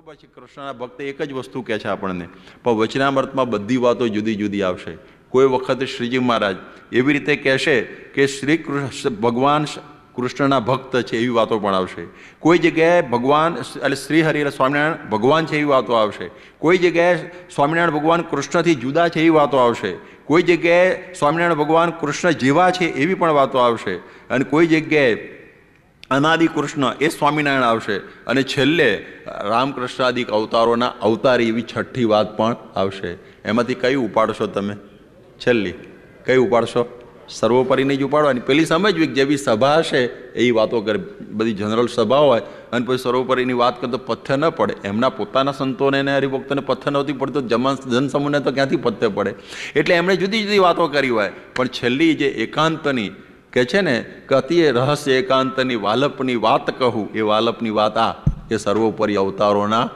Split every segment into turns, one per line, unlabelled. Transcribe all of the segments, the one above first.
બરોબર છે કૃષ્ણના ભક્ત એક જ વસ્તુ કહે છે આપણને પણ વચનામૃતમાં બધી વાતો જુદી જુદી આવશે કોઈ વખતે શ્રીજી મહારાજ એવી રીતે કહેશે કે શ્રી કૃષ્ણ ભગવાન કૃષ્ણના ભક્ત છે એવી વાતો પણ આવશે કોઈ જગ્યાએ ભગવાન એટલે શ્રી હરિ સ્વામિનારાયણ ભગવાન છે એવી વાતો આવશે કોઈ જગ્યાએ સ્વામિનારાયણ ભગવાન કૃષ્ણથી જુદા છે એવી વાતો આવશે કોઈ જગ્યાએ સ્વામિનારાયણ ભગવાન કૃષ્ણ જેવા છે એવી પણ વાતો આવશે અને કોઈ જગ્યાએ અનાદિ કૃષ્ણ એ સ્વામિનારાયણ આવશે અને છેલ્લે રામકૃષ્ણાદિક અવતારોના અવતાર એવી છઠ્ઠી વાત પણ આવશે એમાંથી કઈ ઉપાડશો તમે છેલ્લી કઈ ઉપાડશો સર્વોપરીને જ ઉપાડવાની પેલી સમજવી જેવી સભા હશે એવી વાતો કરે બધી જનરલ સભા હોય અને પછી સર્વોપરીની વાત કરે તો પથ્થર ન પડે એમના પોતાના સંતોને અને હરિભક્તોને પથ્થર નહોતી પડતો જમા જનસમૂહને તો ક્યાંથી પથ્ય પડે એટલે એમણે જુદી જુદી વાતો કરી હોય પણ છેલ્લી જે એકાંતની કે છે ને કે અતિએ રહસ્ય એકાંતની વાલપની વાત કહું એ વાલપની વાત આ એ સર્વોપરી અવતારોના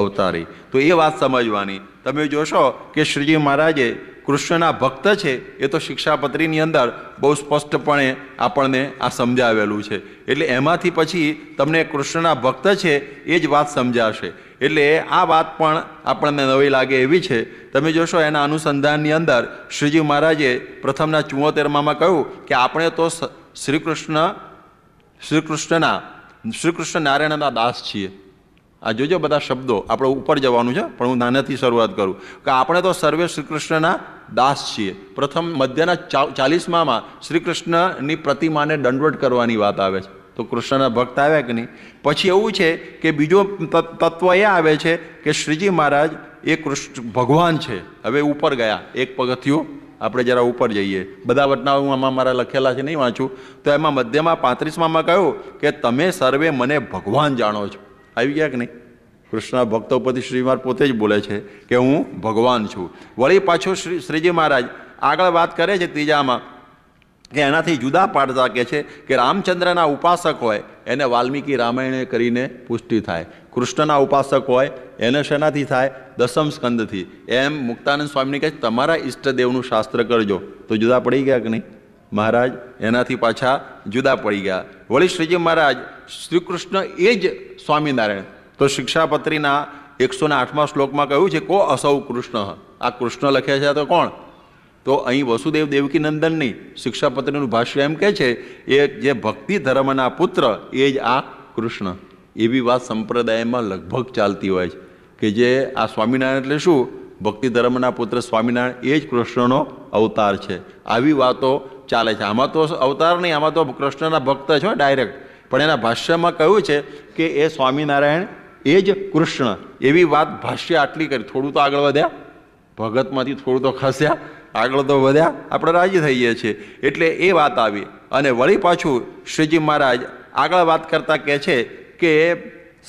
અવતારી તો એ વાત સમજવાની તમે જોશો કે શ્રીજી મહારાજે કૃષ્ણના ભક્ત છે એ તો શિક્ષાપત્રીની અંદર બહુ સ્પષ્ટપણે આપણને આ સમજાવેલું છે એટલે એમાંથી પછી તમને કૃષ્ણના ભક્ત છે એ જ વાત સમજાશે એટલે આ વાત પણ આપણને નવી લાગે એવી છે તમે જોશો એના અનુસંધાનની અંદર શ્રીજી મહારાજે પ્રથમના ચુંવોતેરમામાં કહ્યું કે આપણે તો શ્રીકૃષ્ણ શ્રીકૃષ્ણના શ્રીકૃષ્ણ નારાયણના દાસ છીએ આ જોજો બધા શબ્દો આપણે ઉપર જવાનું છે પણ હું નાનાથી શરૂઆત કરું કે આપણે તો સર્વે શ્રીકૃષ્ણના દાસ છીએ પ્રથમ મધ્યના ચાલીસમાં શ્રી કૃષ્ણની પ્રતિમાને દંડવટ કરવાની વાત આવે છે તો કૃષ્ણના ભક્ત આવ્યા કે નહીં પછી એવું છે કે બીજો તત્વ એ આવે છે કે શ્રીજી મહારાજ એ કૃષ્ણ ભગવાન છે હવે ઉપર ગયા એક પગથિયું આપણે જરા ઉપર જઈએ બધા વટના હું આમાં મારા લખેલા છે નહીં વાંચું તો એમાં મધ્યમાં પાંત્રીસમાં કહ્યું કે તમે સર્વે મને ભગવાન જાણો છો આવી ગયા કે નહીં કૃષ્ણના ભક્તો ઉપરથી શ્રીમાર પોતે જ બોલે છે કે હું ભગવાન છું વળી પાછો શ્રી શ્રીજી મહારાજ આગળ વાત કરે છે ત્રીજામાં કે એનાથી જુદા પાડતા કે છે કે રામચંદ્રના ઉપાસક હોય એને વાલ્મીકી રામાયણે કરીને પુષ્ટિ થાય કૃષ્ણના ઉપાસક હોય એને શેનાથી થાય દસમ સ્કંદથી એમ મુક્તાનંદ સ્વામીને કહે તમારા ઈષ્ટદેવનું શાસ્ત્ર કરજો તો જુદા પડી ગયા કે નહીં મહારાજ એનાથી પાછા જુદા પડી ગયા વળી શ્રીજી મહારાજ શ્રી કૃષ્ણ એ જ સ્વામિનારાયણ તો શિક્ષાપત્રીના એકસો ને આઠમા શ્લોકમાં કહ્યું છે કો અસૌ કૃષ્ણ આ કૃષ્ણ લખ્યા છે તો કોણ તો અહીં વસુદેવ દેવકીનંદનની શિક્ષાપત્રનું ભાષ્ય એમ કહે છે એ જે ભક્તિ ધર્મના પુત્ર એ જ આ કૃષ્ણ એવી વાત સંપ્રદાયમાં લગભગ ચાલતી હોય છે કે જે આ સ્વામિનારાયણ એટલે શું ભક્તિ ધર્મના પુત્ર સ્વામિનારાયણ એ જ કૃષ્ણનો અવતાર છે આવી વાતો ચાલે છે આમાં તો અવતાર નહીં આમાં તો કૃષ્ણના ભક્ત છે ડાયરેક્ટ પણ એના ભાષ્યમાં કહ્યું છે કે એ સ્વામિનારાયણ એ જ કૃષ્ણ એવી વાત ભાષ્ય આટલી કરી થોડું તો આગળ વધ્યા ભગતમાંથી થોડું તો ખસ્યા આગળ તો વધ્યા આપણે રાજી થઈએ છીએ એટલે એ વાત આવી અને વળી પાછું શ્રીજી મહારાજ આગળ વાત કરતાં કહે છે કે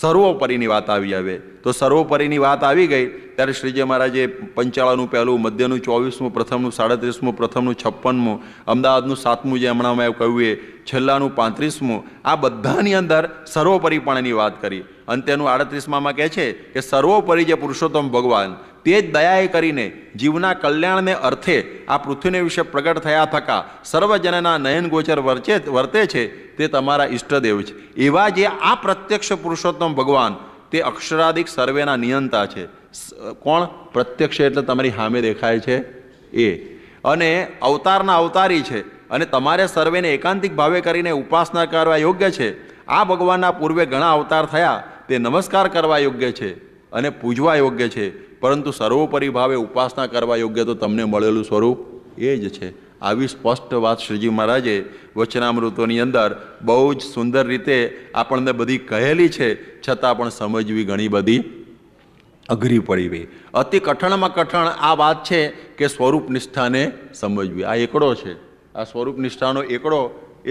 સર્વોપરીની વાત આવી હવે તો સર્વોપરીની વાત આવી ગઈ ત્યારે શ્રીજી મહારાજે પંચાળાનું પહેલું મધ્યનું ચોવીસમું પ્રથમનું સાડત્રીસમું પ્રથમનું છપ્પનમું અમદાવાદનું સાતમું જે હમણાં મેં કહ્યું એ છેલ્લાનું પાંત્રીસમું આ બધાની અંદર સર્વોપરીપણેની વાત કરી અને તેનું આડત્રીસમાં કહે છે કે સર્વોપરી જે પુરુષોત્તમ ભગવાન તે જ દયાએ કરીને જીવના કલ્યાણને અર્થે આ પૃથ્વીને વિશે પ્રગટ થયા થકા સર્વજનના નયનગોચર વર્ચે વર્તે છે તે તમારા ઈષ્ટદેવ છે એવા જે આ પ્રત્યક્ષ પુરુષોત્તમ ભગવાન તે અક્ષરાધિક સર્વેના નિયંતા છે કોણ પ્રત્યક્ષ એટલે તમારી સામે દેખાય છે એ અને અવતારના અવતારી છે અને તમારે સર્વેને એકાંતિક ભાવે કરીને ઉપાસના કરવા યોગ્ય છે આ ભગવાનના પૂર્વે ઘણા અવતાર થયા તે નમસ્કાર કરવા યોગ્ય છે અને પૂજવા યોગ્ય છે પરંતુ સર્વોપરી ભાવે ઉપાસના કરવા યોગ્ય તો તમને મળેલું સ્વરૂપ એ જ છે આવી સ્પષ્ટ વાત શ્રીજી મહારાજે વચનામૃતોની અંદર બહુ જ સુંદર રીતે આપણને બધી કહેલી છે છતાં પણ સમજવી ઘણી બધી અઘરી પડી ગઈ અતિ કઠણમાં કઠણ આ વાત છે કે સ્વરૂપ નિષ્ઠાને સમજવી આ એકડો છે આ સ્વરૂપ નિષ્ઠાનો એકડો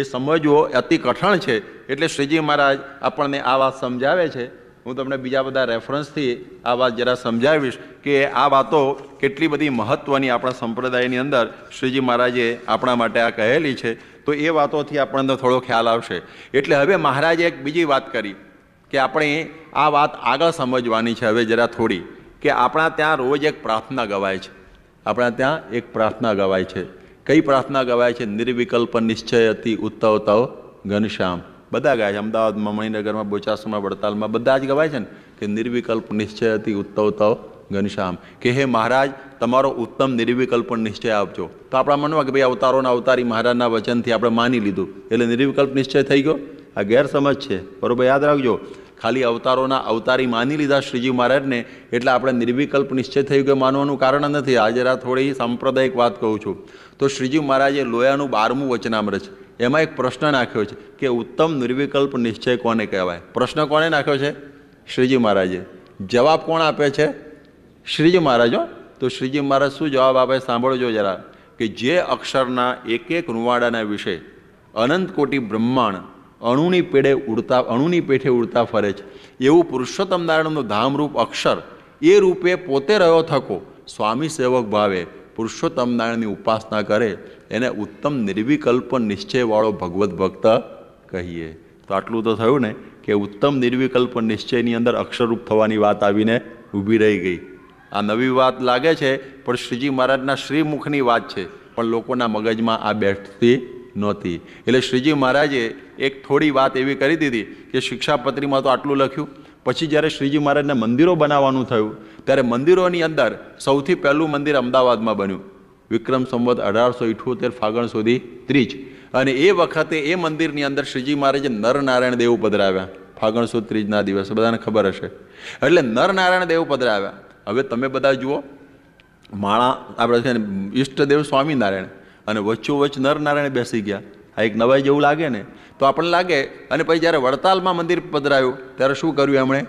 એ સમજવો અતિ કઠણ છે એટલે શ્રીજી મહારાજ આપણને આ વાત સમજાવે છે હું તમને બીજા બધા રેફરન્સથી આ વાત જરા સમજાવીશ કે આ વાતો કેટલી બધી મહત્ત્વની આપણા સંપ્રદાયની અંદર શ્રીજી મહારાજે આપણા માટે આ કહેલી છે તો એ વાતોથી આપણને થોડો ખ્યાલ આવશે એટલે હવે મહારાજે એક બીજી વાત કરી કે આપણે આ વાત આગળ સમજવાની છે હવે જરા થોડી કે આપણા ત્યાં રોજ એક પ્રાર્થના ગવાય છે આપણા ત્યાં એક પ્રાર્થના ગવાય છે કઈ પ્રાર્થના ગવાય છે નિર્વિકલ્પ નિશ્ચય અતિ ઉત્તવતાઓ ઘનશ્યામ બધા ગાય છે અમદાવાદમાં મણિનગરમાં બોચાસમાં વડતાલમાં બધા જ ગવાય છે ને કે નિર્વિકલ્પ નિશ્ચયથી ઉત્તવ તવ ઘનશ્યામ કે હે મહારાજ તમારો ઉત્તમ નિર્વિકલ્પ નિશ્ચય આપજો તો આપણા મનમાં કે ભાઈ અવતારોના અવતારી મહારાજના વચનથી આપણે માની લીધું એટલે નિર્વિકલ્પ નિશ્ચય થઈ ગયો આ ગેરસમજ છે બરાબર યાદ રાખજો ખાલી અવતારોના અવતારી માની લીધા શ્રીજી મહારાજને એટલે આપણે નિર્વિકલ્પ નિશ્ચય થઈ ગયો માનવાનું કારણ નથી આજે થોડી સાંપ્રદાયિક વાત કહું છું તો શ્રીજી મહારાજે લોયાનું બારમું વચનામૃત એમાં એક પ્રશ્ન નાખ્યો છે કે ઉત્તમ નિર્વિકલ્પ નિશ્ચય કોને કહેવાય પ્રશ્ન કોને નાખ્યો છે શ્રીજી મહારાજે જવાબ કોણ આપે છે શ્રીજી મહારાજો તો શ્રીજી મહારાજ શું જવાબ આપે સાંભળજો જરા કે જે અક્ષરના એક એક રૂવાડાના વિશે અનંત કોટી બ્રહ્માંડ અણુની પેઢે ઉડતા અણુની પેઠે ઉડતા ફરે છે એવું પુરુષોત્તમ નારાયણનું ધામરૂપ અક્ષર એ રૂપે પોતે રહ્યો થકો સ્વામી સેવક ભાવે પુરુષોત્તમ નારાયણની ઉપાસના કરે એને ઉત્તમ નિર્વિકલ્પ નિશ્ચયવાળો ભગવદ્ ભક્ત કહીએ તો આટલું તો થયું ને કે ઉત્તમ નિર્વિકલ્પ નિશ્ચયની અંદર અક્ષરરૂપ થવાની વાત આવીને ઊભી રહી ગઈ આ નવી વાત લાગે છે પણ શ્રીજી મહારાજના શ્રીમુખની વાત છે પણ લોકોના મગજમાં આ બેઠતી નહોતી એટલે શ્રીજી મહારાજે એક થોડી વાત એવી કરી દીધી કે શિક્ષાપત્રીમાં તો આટલું લખ્યું પછી જ્યારે શ્રીજી મહારાજને મંદિરો બનાવવાનું થયું ત્યારે મંદિરોની અંદર સૌથી પહેલું મંદિર અમદાવાદમાં બન્યું વિક્રમ સંવત અઢારસો ઇઠોતેર ફાગણ સુધી ત્રીજ અને એ વખતે એ મંદિરની અંદર શ્રીજી મહારાજે નરનારાયણ દેવ પધરાવ્યા ફાગણ સુદ ત્રીજના દિવસે બધાને ખબર હશે એટલે નરનારાયણ દેવ પધરાવ્યા હવે તમે બધા જુઓ માળા આપણે છે ઈષ્ટદેવ સ્વામિનારાયણ અને વચ્ચોવચ્ચ નરનારાયણ બેસી ગયા આ એક નવાઈ જેવું લાગે ને તો આપણને લાગે અને પછી જ્યારે વડતાલમાં મંદિર પધરાયું ત્યારે શું કર્યું એમણે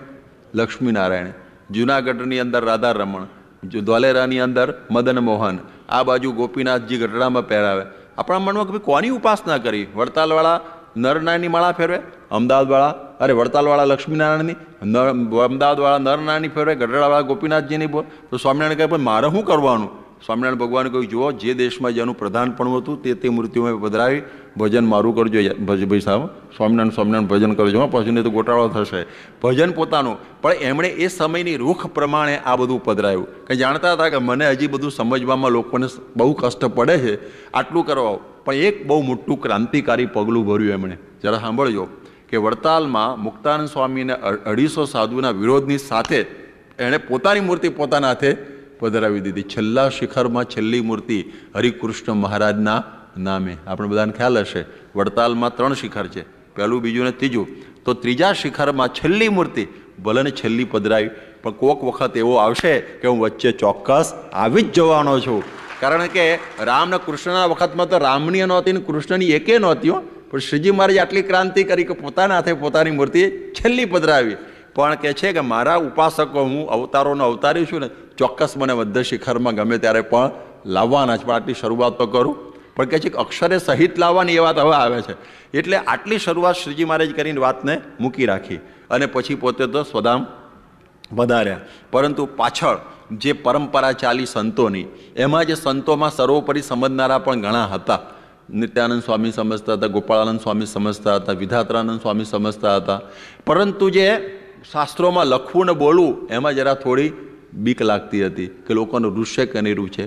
લક્ષ્મીનારાયણ જૂનાગઢની અંદર રાધારમણ જો ધોલેરાની અંદર મદન મોહન આ બાજુ ગોપીનાથજી ગઢડામાં પહેરાવે આપણા મનમાં કે કોની ઉપાસના કરી વડતાલવાળા નરનારાયણની માળા ફેરવે અમદાવાદવાળા અરે વડતાલવાળા લક્ષ્મીનારાયણની નર અમદાવાદવાળા નરનારાયણની ફેરવે ગઢડાવાળા ગોપીનાથજીની બોલ તો સ્વામિનારાયણ કહે પણ મારે શું કરવાનું સ્વામિનારાયણ ભગવાન કહ્યું જુઓ જે દેશમાં જેનું પ્રધાનપણું હતું તે તે મૃત્યુમાં પધરાવી ભજન મારું કરજો ભજભાઈ સાહેબ સ્વામિનારાયણ સ્વામિનારાયણ ભજન કરજો પછી તો ગોટાળો થશે ભજન પોતાનું પણ એમણે એ સમયની રૂખ પ્રમાણે આ બધું પધરાયું કે જાણતા હતા કે મને હજી બધું સમજવામાં લોકોને બહુ કષ્ટ પડે છે આટલું કરવા પણ એક બહુ મોટું ક્રાંતિકારી પગલું ભર્યું એમણે જરા સાંભળજો કે વડતાલમાં મુક્તાન સ્વામીને અઢીસો સાધુના વિરોધની સાથે એણે પોતાની મૂર્તિ પોતાના હાથે પધરાવી દીધી છેલ્લા શિખરમાં છેલ્લી મૂર્તિ હરિકૃષ્ણ મહારાજના નામે આપણે બધાને ખ્યાલ હશે વડતાલમાં ત્રણ શિખર છે પહેલું બીજું ને ત્રીજું તો ત્રીજા શિખરમાં છેલ્લી મૂર્તિ ભલેને છેલ્લી પધરાવી પણ કોક વખત એવો આવશે કે હું વચ્ચે ચોક્કસ આવી જ જવાનો છું કારણ કે રામ કૃષ્ણના વખતમાં તો રામની નહોતી ને કૃષ્ણની એકે નહોતી પણ શ્રીજી મહારાજ આટલી ક્રાંતિ કરી કે પોતાના હાથે પોતાની મૂર્તિ છેલ્લી પધરાવી પણ કે છે કે મારા ઉપાસકો હું અવતારોનો અવતારી છું ને ચોક્કસ મને મધ્ય શિખરમાં ગમે ત્યારે પણ લાવવાના જ પણ આટલી શરૂઆત તો કરું પણ કહે છે કે અક્ષરે સહિત લાવવાની એ વાત હવે આવે છે એટલે આટલી શરૂઆત શ્રીજી મહારાજ કરીને વાતને મૂકી રાખી અને પછી પોતે તો સ્વદામ વધાર્યા પરંતુ પાછળ જે પરંપરા ચાલી સંતોની એમાં જે સંતોમાં સર્વોપરી સમજનારા પણ ઘણા હતા નિત્યાનંદ સ્વામી સમજતા હતા ગોપાળાનંદ સ્વામી સમજતા હતા વિધાત્રાનંદ સ્વામી સમજતા હતા પરંતુ જે શાસ્ત્રોમાં લખવું ને બોલવું એમાં જરા થોડી બીક લાગતી હતી કે લોકોનું રૂષે કે નહીં રૂછે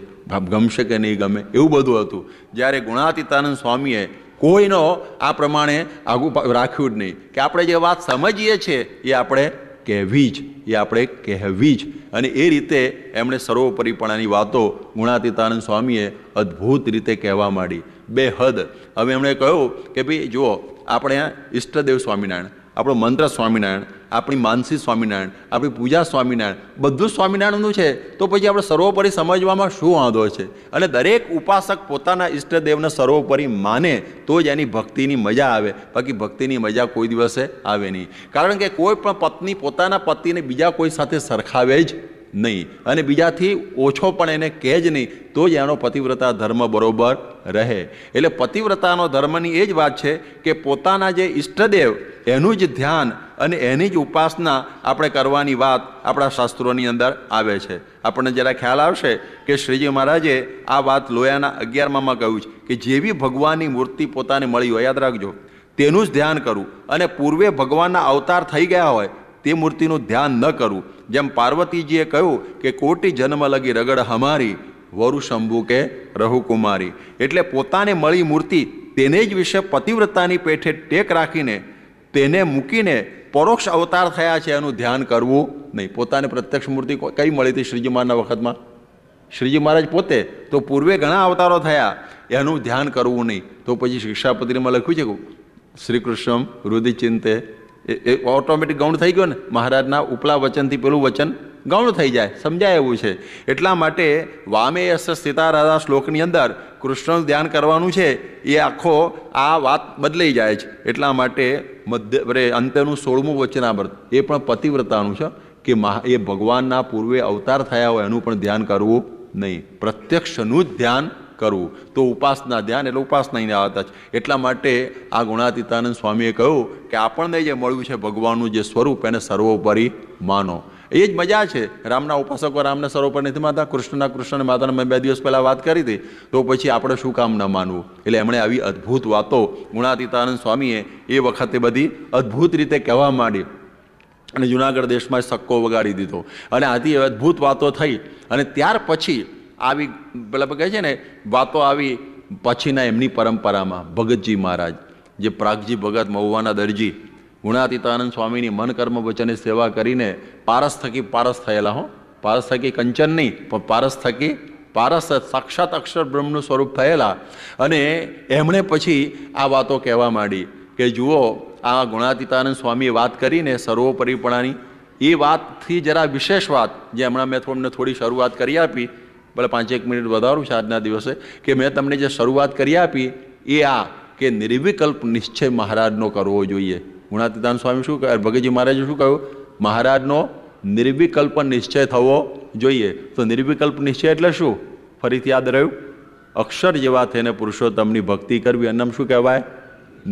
ગમશે કે નહીં ગમે એવું બધું હતું જ્યારે ગુણાતીતાનંદ સ્વામીએ કોઈનો આ પ્રમાણે આગું રાખ્યું જ નહીં કે આપણે જે વાત સમજીએ છીએ એ આપણે કહેવી જ એ આપણે કહેવી જ અને એ રીતે એમણે સર્વોપરીપણાની વાતો ગુણાતીતાનંદ સ્વામીએ અદ્ભુત રીતે કહેવા માંડી બેહદ હવે એમણે કહ્યું કે ભાઈ જુઓ આપણે ઇષ્ટદેવ સ્વામિનારાયણ આપણો મંત્ર સ્વામિનારાયણ આપણી માનસી સ્વામિનારાયણ આપણી પૂજા સ્વામિનારાયણ બધું સ્વામિનારાયણનું છે તો પછી આપણે સર્વોપરી સમજવામાં શું વાંધો છે અને દરેક ઉપાસક પોતાના ઈષ્ટદેવને સર્વોપરી માને તો જ એની ભક્તિની મજા આવે બાકી ભક્તિની મજા કોઈ દિવસે આવે નહીં કારણ કે કોઈ પણ પત્ની પોતાના પતિને બીજા કોઈ સાથે સરખાવે જ નહીં અને બીજાથી ઓછો પણ એને કહે જ નહીં તો જ એનો પતિવ્રતા ધર્મ બરોબર રહે એટલે પતિવ્રતાનો ધર્મની એ જ વાત છે કે પોતાના જે ઇષ્ટદેવ એનું જ ધ્યાન અને એની જ ઉપાસના આપણે કરવાની વાત આપણા શાસ્ત્રોની અંદર આવે છે આપણને જરા ખ્યાલ આવશે કે શ્રીજી મહારાજે આ વાત લોયાના અગિયારમાં કહ્યું છે કે જેવી ભગવાનની મૂર્તિ પોતાને મળી હોય યાદ રાખજો તેનું જ ધ્યાન કરું અને પૂર્વે ભગવાનના અવતાર થઈ ગયા હોય તે મૂર્તિનું ધ્યાન ન કરવું જેમ પાર્વતીજીએ કહ્યું કે કોટી જન્મ લગી રગડ હમારી વરુ શંભુ કે રહુ કુમારી એટલે પોતાને મળી મૂર્તિ તેને જ વિશે પતિવ્રતાની પેઠે ટેક રાખીને તેને મૂકીને પરોક્ષ અવતાર થયા છે એનું ધ્યાન કરવું નહીં પોતાને પ્રત્યક્ષ મૂર્તિ કઈ મળી હતી શ્રીજી મહારાજના વખતમાં શ્રીજી મહારાજ પોતે તો પૂર્વે ઘણા અવતારો થયા એનું ધ્યાન કરવું નહીં તો પછી શિક્ષાપત્રીમાં લખ્યું છે શ્રી કૃષ્ણ હૃદય એ ઓટોમેટિક ગૌણ થઈ ગયો ને મહારાજના ઉપલા વચનથી પેલું વચન ગૌણ થઈ જાય સમજાય એવું છે એટલા માટે વામે યશ સીતારાધા શ્લોકની અંદર કૃષ્ણનું ધ્યાન કરવાનું છે એ આખો આ વાત બદલાઈ જાય છે એટલા માટે મધ્ય અરે અંતેનું સોળમું વચનામૃત એ પણ પતિવ્રતાનું છે કે મહા એ ભગવાનના પૂર્વે અવતાર થયા હોય એનું પણ ધ્યાન કરવું નહીં પ્રત્યક્ષનું જ ધ્યાન કરવું તો ઉપાસના ધ્યાન એટલે ઉપાસનાની આવતા છે એટલા માટે આ ગુણાતીતાનંદ સ્વામીએ કહ્યું કે આપણને જે મળ્યું છે ભગવાનનું જે સ્વરૂપ એને સર્વોપરી માનો એ જ મજા છે રામના ઉપાસકો રામને સર્વોપર નથી માનતા કૃષ્ણના કૃષ્ણને માતાને મેં બે દિવસ પહેલાં વાત કરી હતી તો પછી આપણે શું કામ ન માનવું એટલે એમણે આવી અદ્ભુત વાતો ગુણાતીતાનંદ સ્વામીએ એ વખતે બધી અદ્ભુત રીતે કહેવા માંડી અને જુનાગઢ દેશમાં સક્કો વગાડી દીધો અને આથી અદ્ભુત વાતો થઈ અને ત્યાર પછી આવી પેલા કહે છે ને વાતો આવી પછીના એમની પરંપરામાં ભગતજી મહારાજ જે પ્રાગજી ભગત મહુવાના દરજી ગુણાતીતાનંદ સ્વામીની મન કર્મ વચને સેવા કરીને પારસ થકી પારસ થયેલા હો પારસ થકી કંચન નહીં પણ પારસ થકી પારસ સાક્ષાત અક્ષર બ્રહ્મનું સ્વરૂપ થયેલા અને એમણે પછી આ વાતો કહેવા માંડી કે જુઓ આ ગુણાતીતાનંદ સ્વામી વાત કરીને સર્વોપરીપણાની એ વાતથી જરા વિશેષ વાત જે હમણાં મેં તમને થોડી શરૂઆત કરી આપી ભલે પાંચેક મિનિટ વધારું છે આજના દિવસે કે મેં તમને જે શરૂઆત કરી આપી એ આ કે નિર્વિકલ્પ નિશ્ચય મહારાજનો કરવો જોઈએ ગુણાતીતાન સ્વામી શું કહે ભગતજી મહારાજે શું કહ્યું મહારાજનો નિર્વિકલ્પ નિશ્ચય થવો જોઈએ તો નિર્વિકલ્પ નિશ્ચય એટલે શું ફરીથી યાદ રહ્યું અક્ષર જેવા થઈને પુરુષોત્તમની ભક્તિ કરવી એમ શું કહેવાય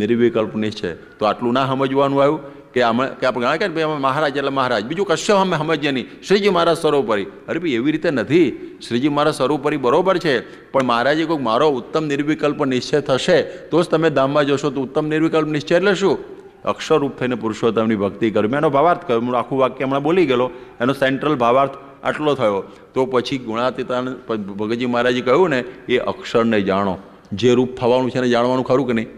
નિર્વિકલ્પ નિશ્ચય તો આટલું ના સમજવાનું આવ્યું કે અમે કે આપણે ગણાય કે ભાઈ મહારાજ એટલે મહારાજ બીજું કશું અમે સમજીએ નહીં શ્રીજી મહારાજ સર્વોપરી અરે ભાઈ એવી રીતે નથી શ્રીજી મહારાજ સર્વોપરી બરોબર છે પણ મહારાજે કોઈક મારો ઉત્તમ નિર્વિકલ્પ નિશ્ચય થશે તો જ તમે ધામમાં જશો તો ઉત્તમ નિર્વિકલ્પ નિશ્ચય એટલે અક્ષરરૂપ થઈને પુરુષોત્તમની ભક્તિ કરવી એનો ભાવાર્થ કર્યો હું આખું વાક્ય હમણાં બોલી ગયેલો એનો સેન્ટ્રલ ભાવાર્થ આટલો થયો તો પછી ગુણાતીતાન ભગતજી મહારાજે કહ્યું ને એ અક્ષરને જાણો જે રૂપ થવાનું છે એને જાણવાનું ખરું કે નહીં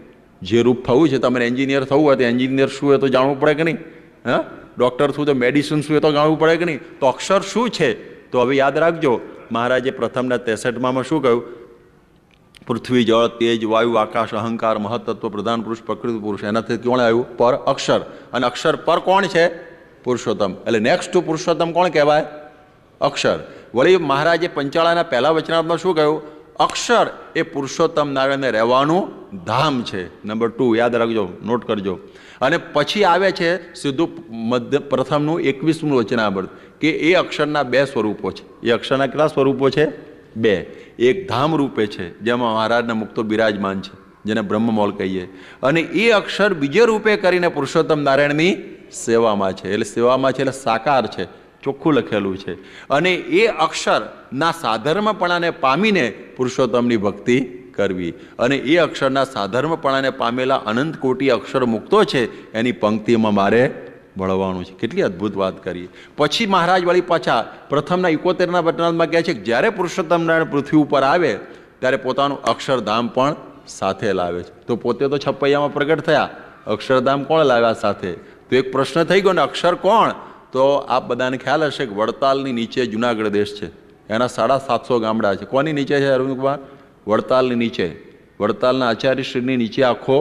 જે રૂપ થવું છે તમને એન્જિનિયર થવું હોય તો એન્જિનિયર શું હોય તો જાણવું પડે કે નહીં હા ડૉક્ટર શું તો મેડિસિન શું એ તો જાણવું પડે કે નહીં તો અક્ષર શું છે તો હવે યાદ રાખજો મહારાજે પ્રથમના ત્રેસઠમાં શું કહ્યું પૃથ્વી જળ તેજ વાયુ આકાશ અહંકાર મહત્તત્વ પ્રધાન પુરુષ પ્રકૃતિ પુરુષ એનાથી કોણ આવ્યું પર અક્ષર અને અક્ષર પર કોણ છે પુરુષોત્તમ એટલે નેક્સ્ટ ટુ પુરુષોત્તમ કોણ કહેવાય અક્ષર વળી મહારાજે પંચાળાના પહેલા વચનાર્થમાં શું કહ્યું અક્ષર એ પુરુષોત્તમ નારાયણને રહેવાનું ધામ છે નંબર ટુ યાદ રાખજો નોટ કરજો અને પછી આવે છે સીધું મધ્ય પ્રથમનું એકવીસમું વચનામૃત કે એ અક્ષરના બે સ્વરૂપો છે એ અક્ષરના કેટલા સ્વરૂપો છે બે એક ધામ રૂપે છે જેમાં મહારાજના મુક્તો બિરાજમાન છે જેને બ્રહ્મમોલ કહીએ અને એ અક્ષર બીજે રૂપે કરીને પુરુષોત્તમ નારાયણની સેવામાં છે એટલે સેવામાં છે એટલે સાકાર છે ચોખ્ખું લખેલું છે અને એ અક્ષરના સાધર્મપણાને પામીને પુરુષોત્તમની ભક્તિ કરવી અને એ અક્ષરના સાધર્મપણાને પામેલા અનંત કોટી અક્ષર મૂકતો છે એની પંક્તિમાં મારે ભળવાનું છે કેટલી અદ્ભુત વાત કરી પછી મહારાજ વળી પાછા પ્રથમના ઇકોતેરના વચનામાં કહે છે કે જ્યારે પુરુષોત્તમ નારાયણ પૃથ્વી ઉપર આવે ત્યારે પોતાનું અક્ષરધામ પણ સાથે લાવે છે તો પોતે તો છપૈયામાં પ્રગટ થયા અક્ષરધામ કોણ લાવ્યા સાથે તો એક પ્રશ્ન થઈ ગયો ને અક્ષર કોણ તો આપ બધાને ખ્યાલ હશે કે વડતાલની નીચે જુનાગઢ દેશ છે એના સાડા સાતસો ગામડા છે કોની નીચે છે અરવિંદકુમાર વડતાલની નીચે વડતાલના આચાર્યશ્રીની નીચે આખો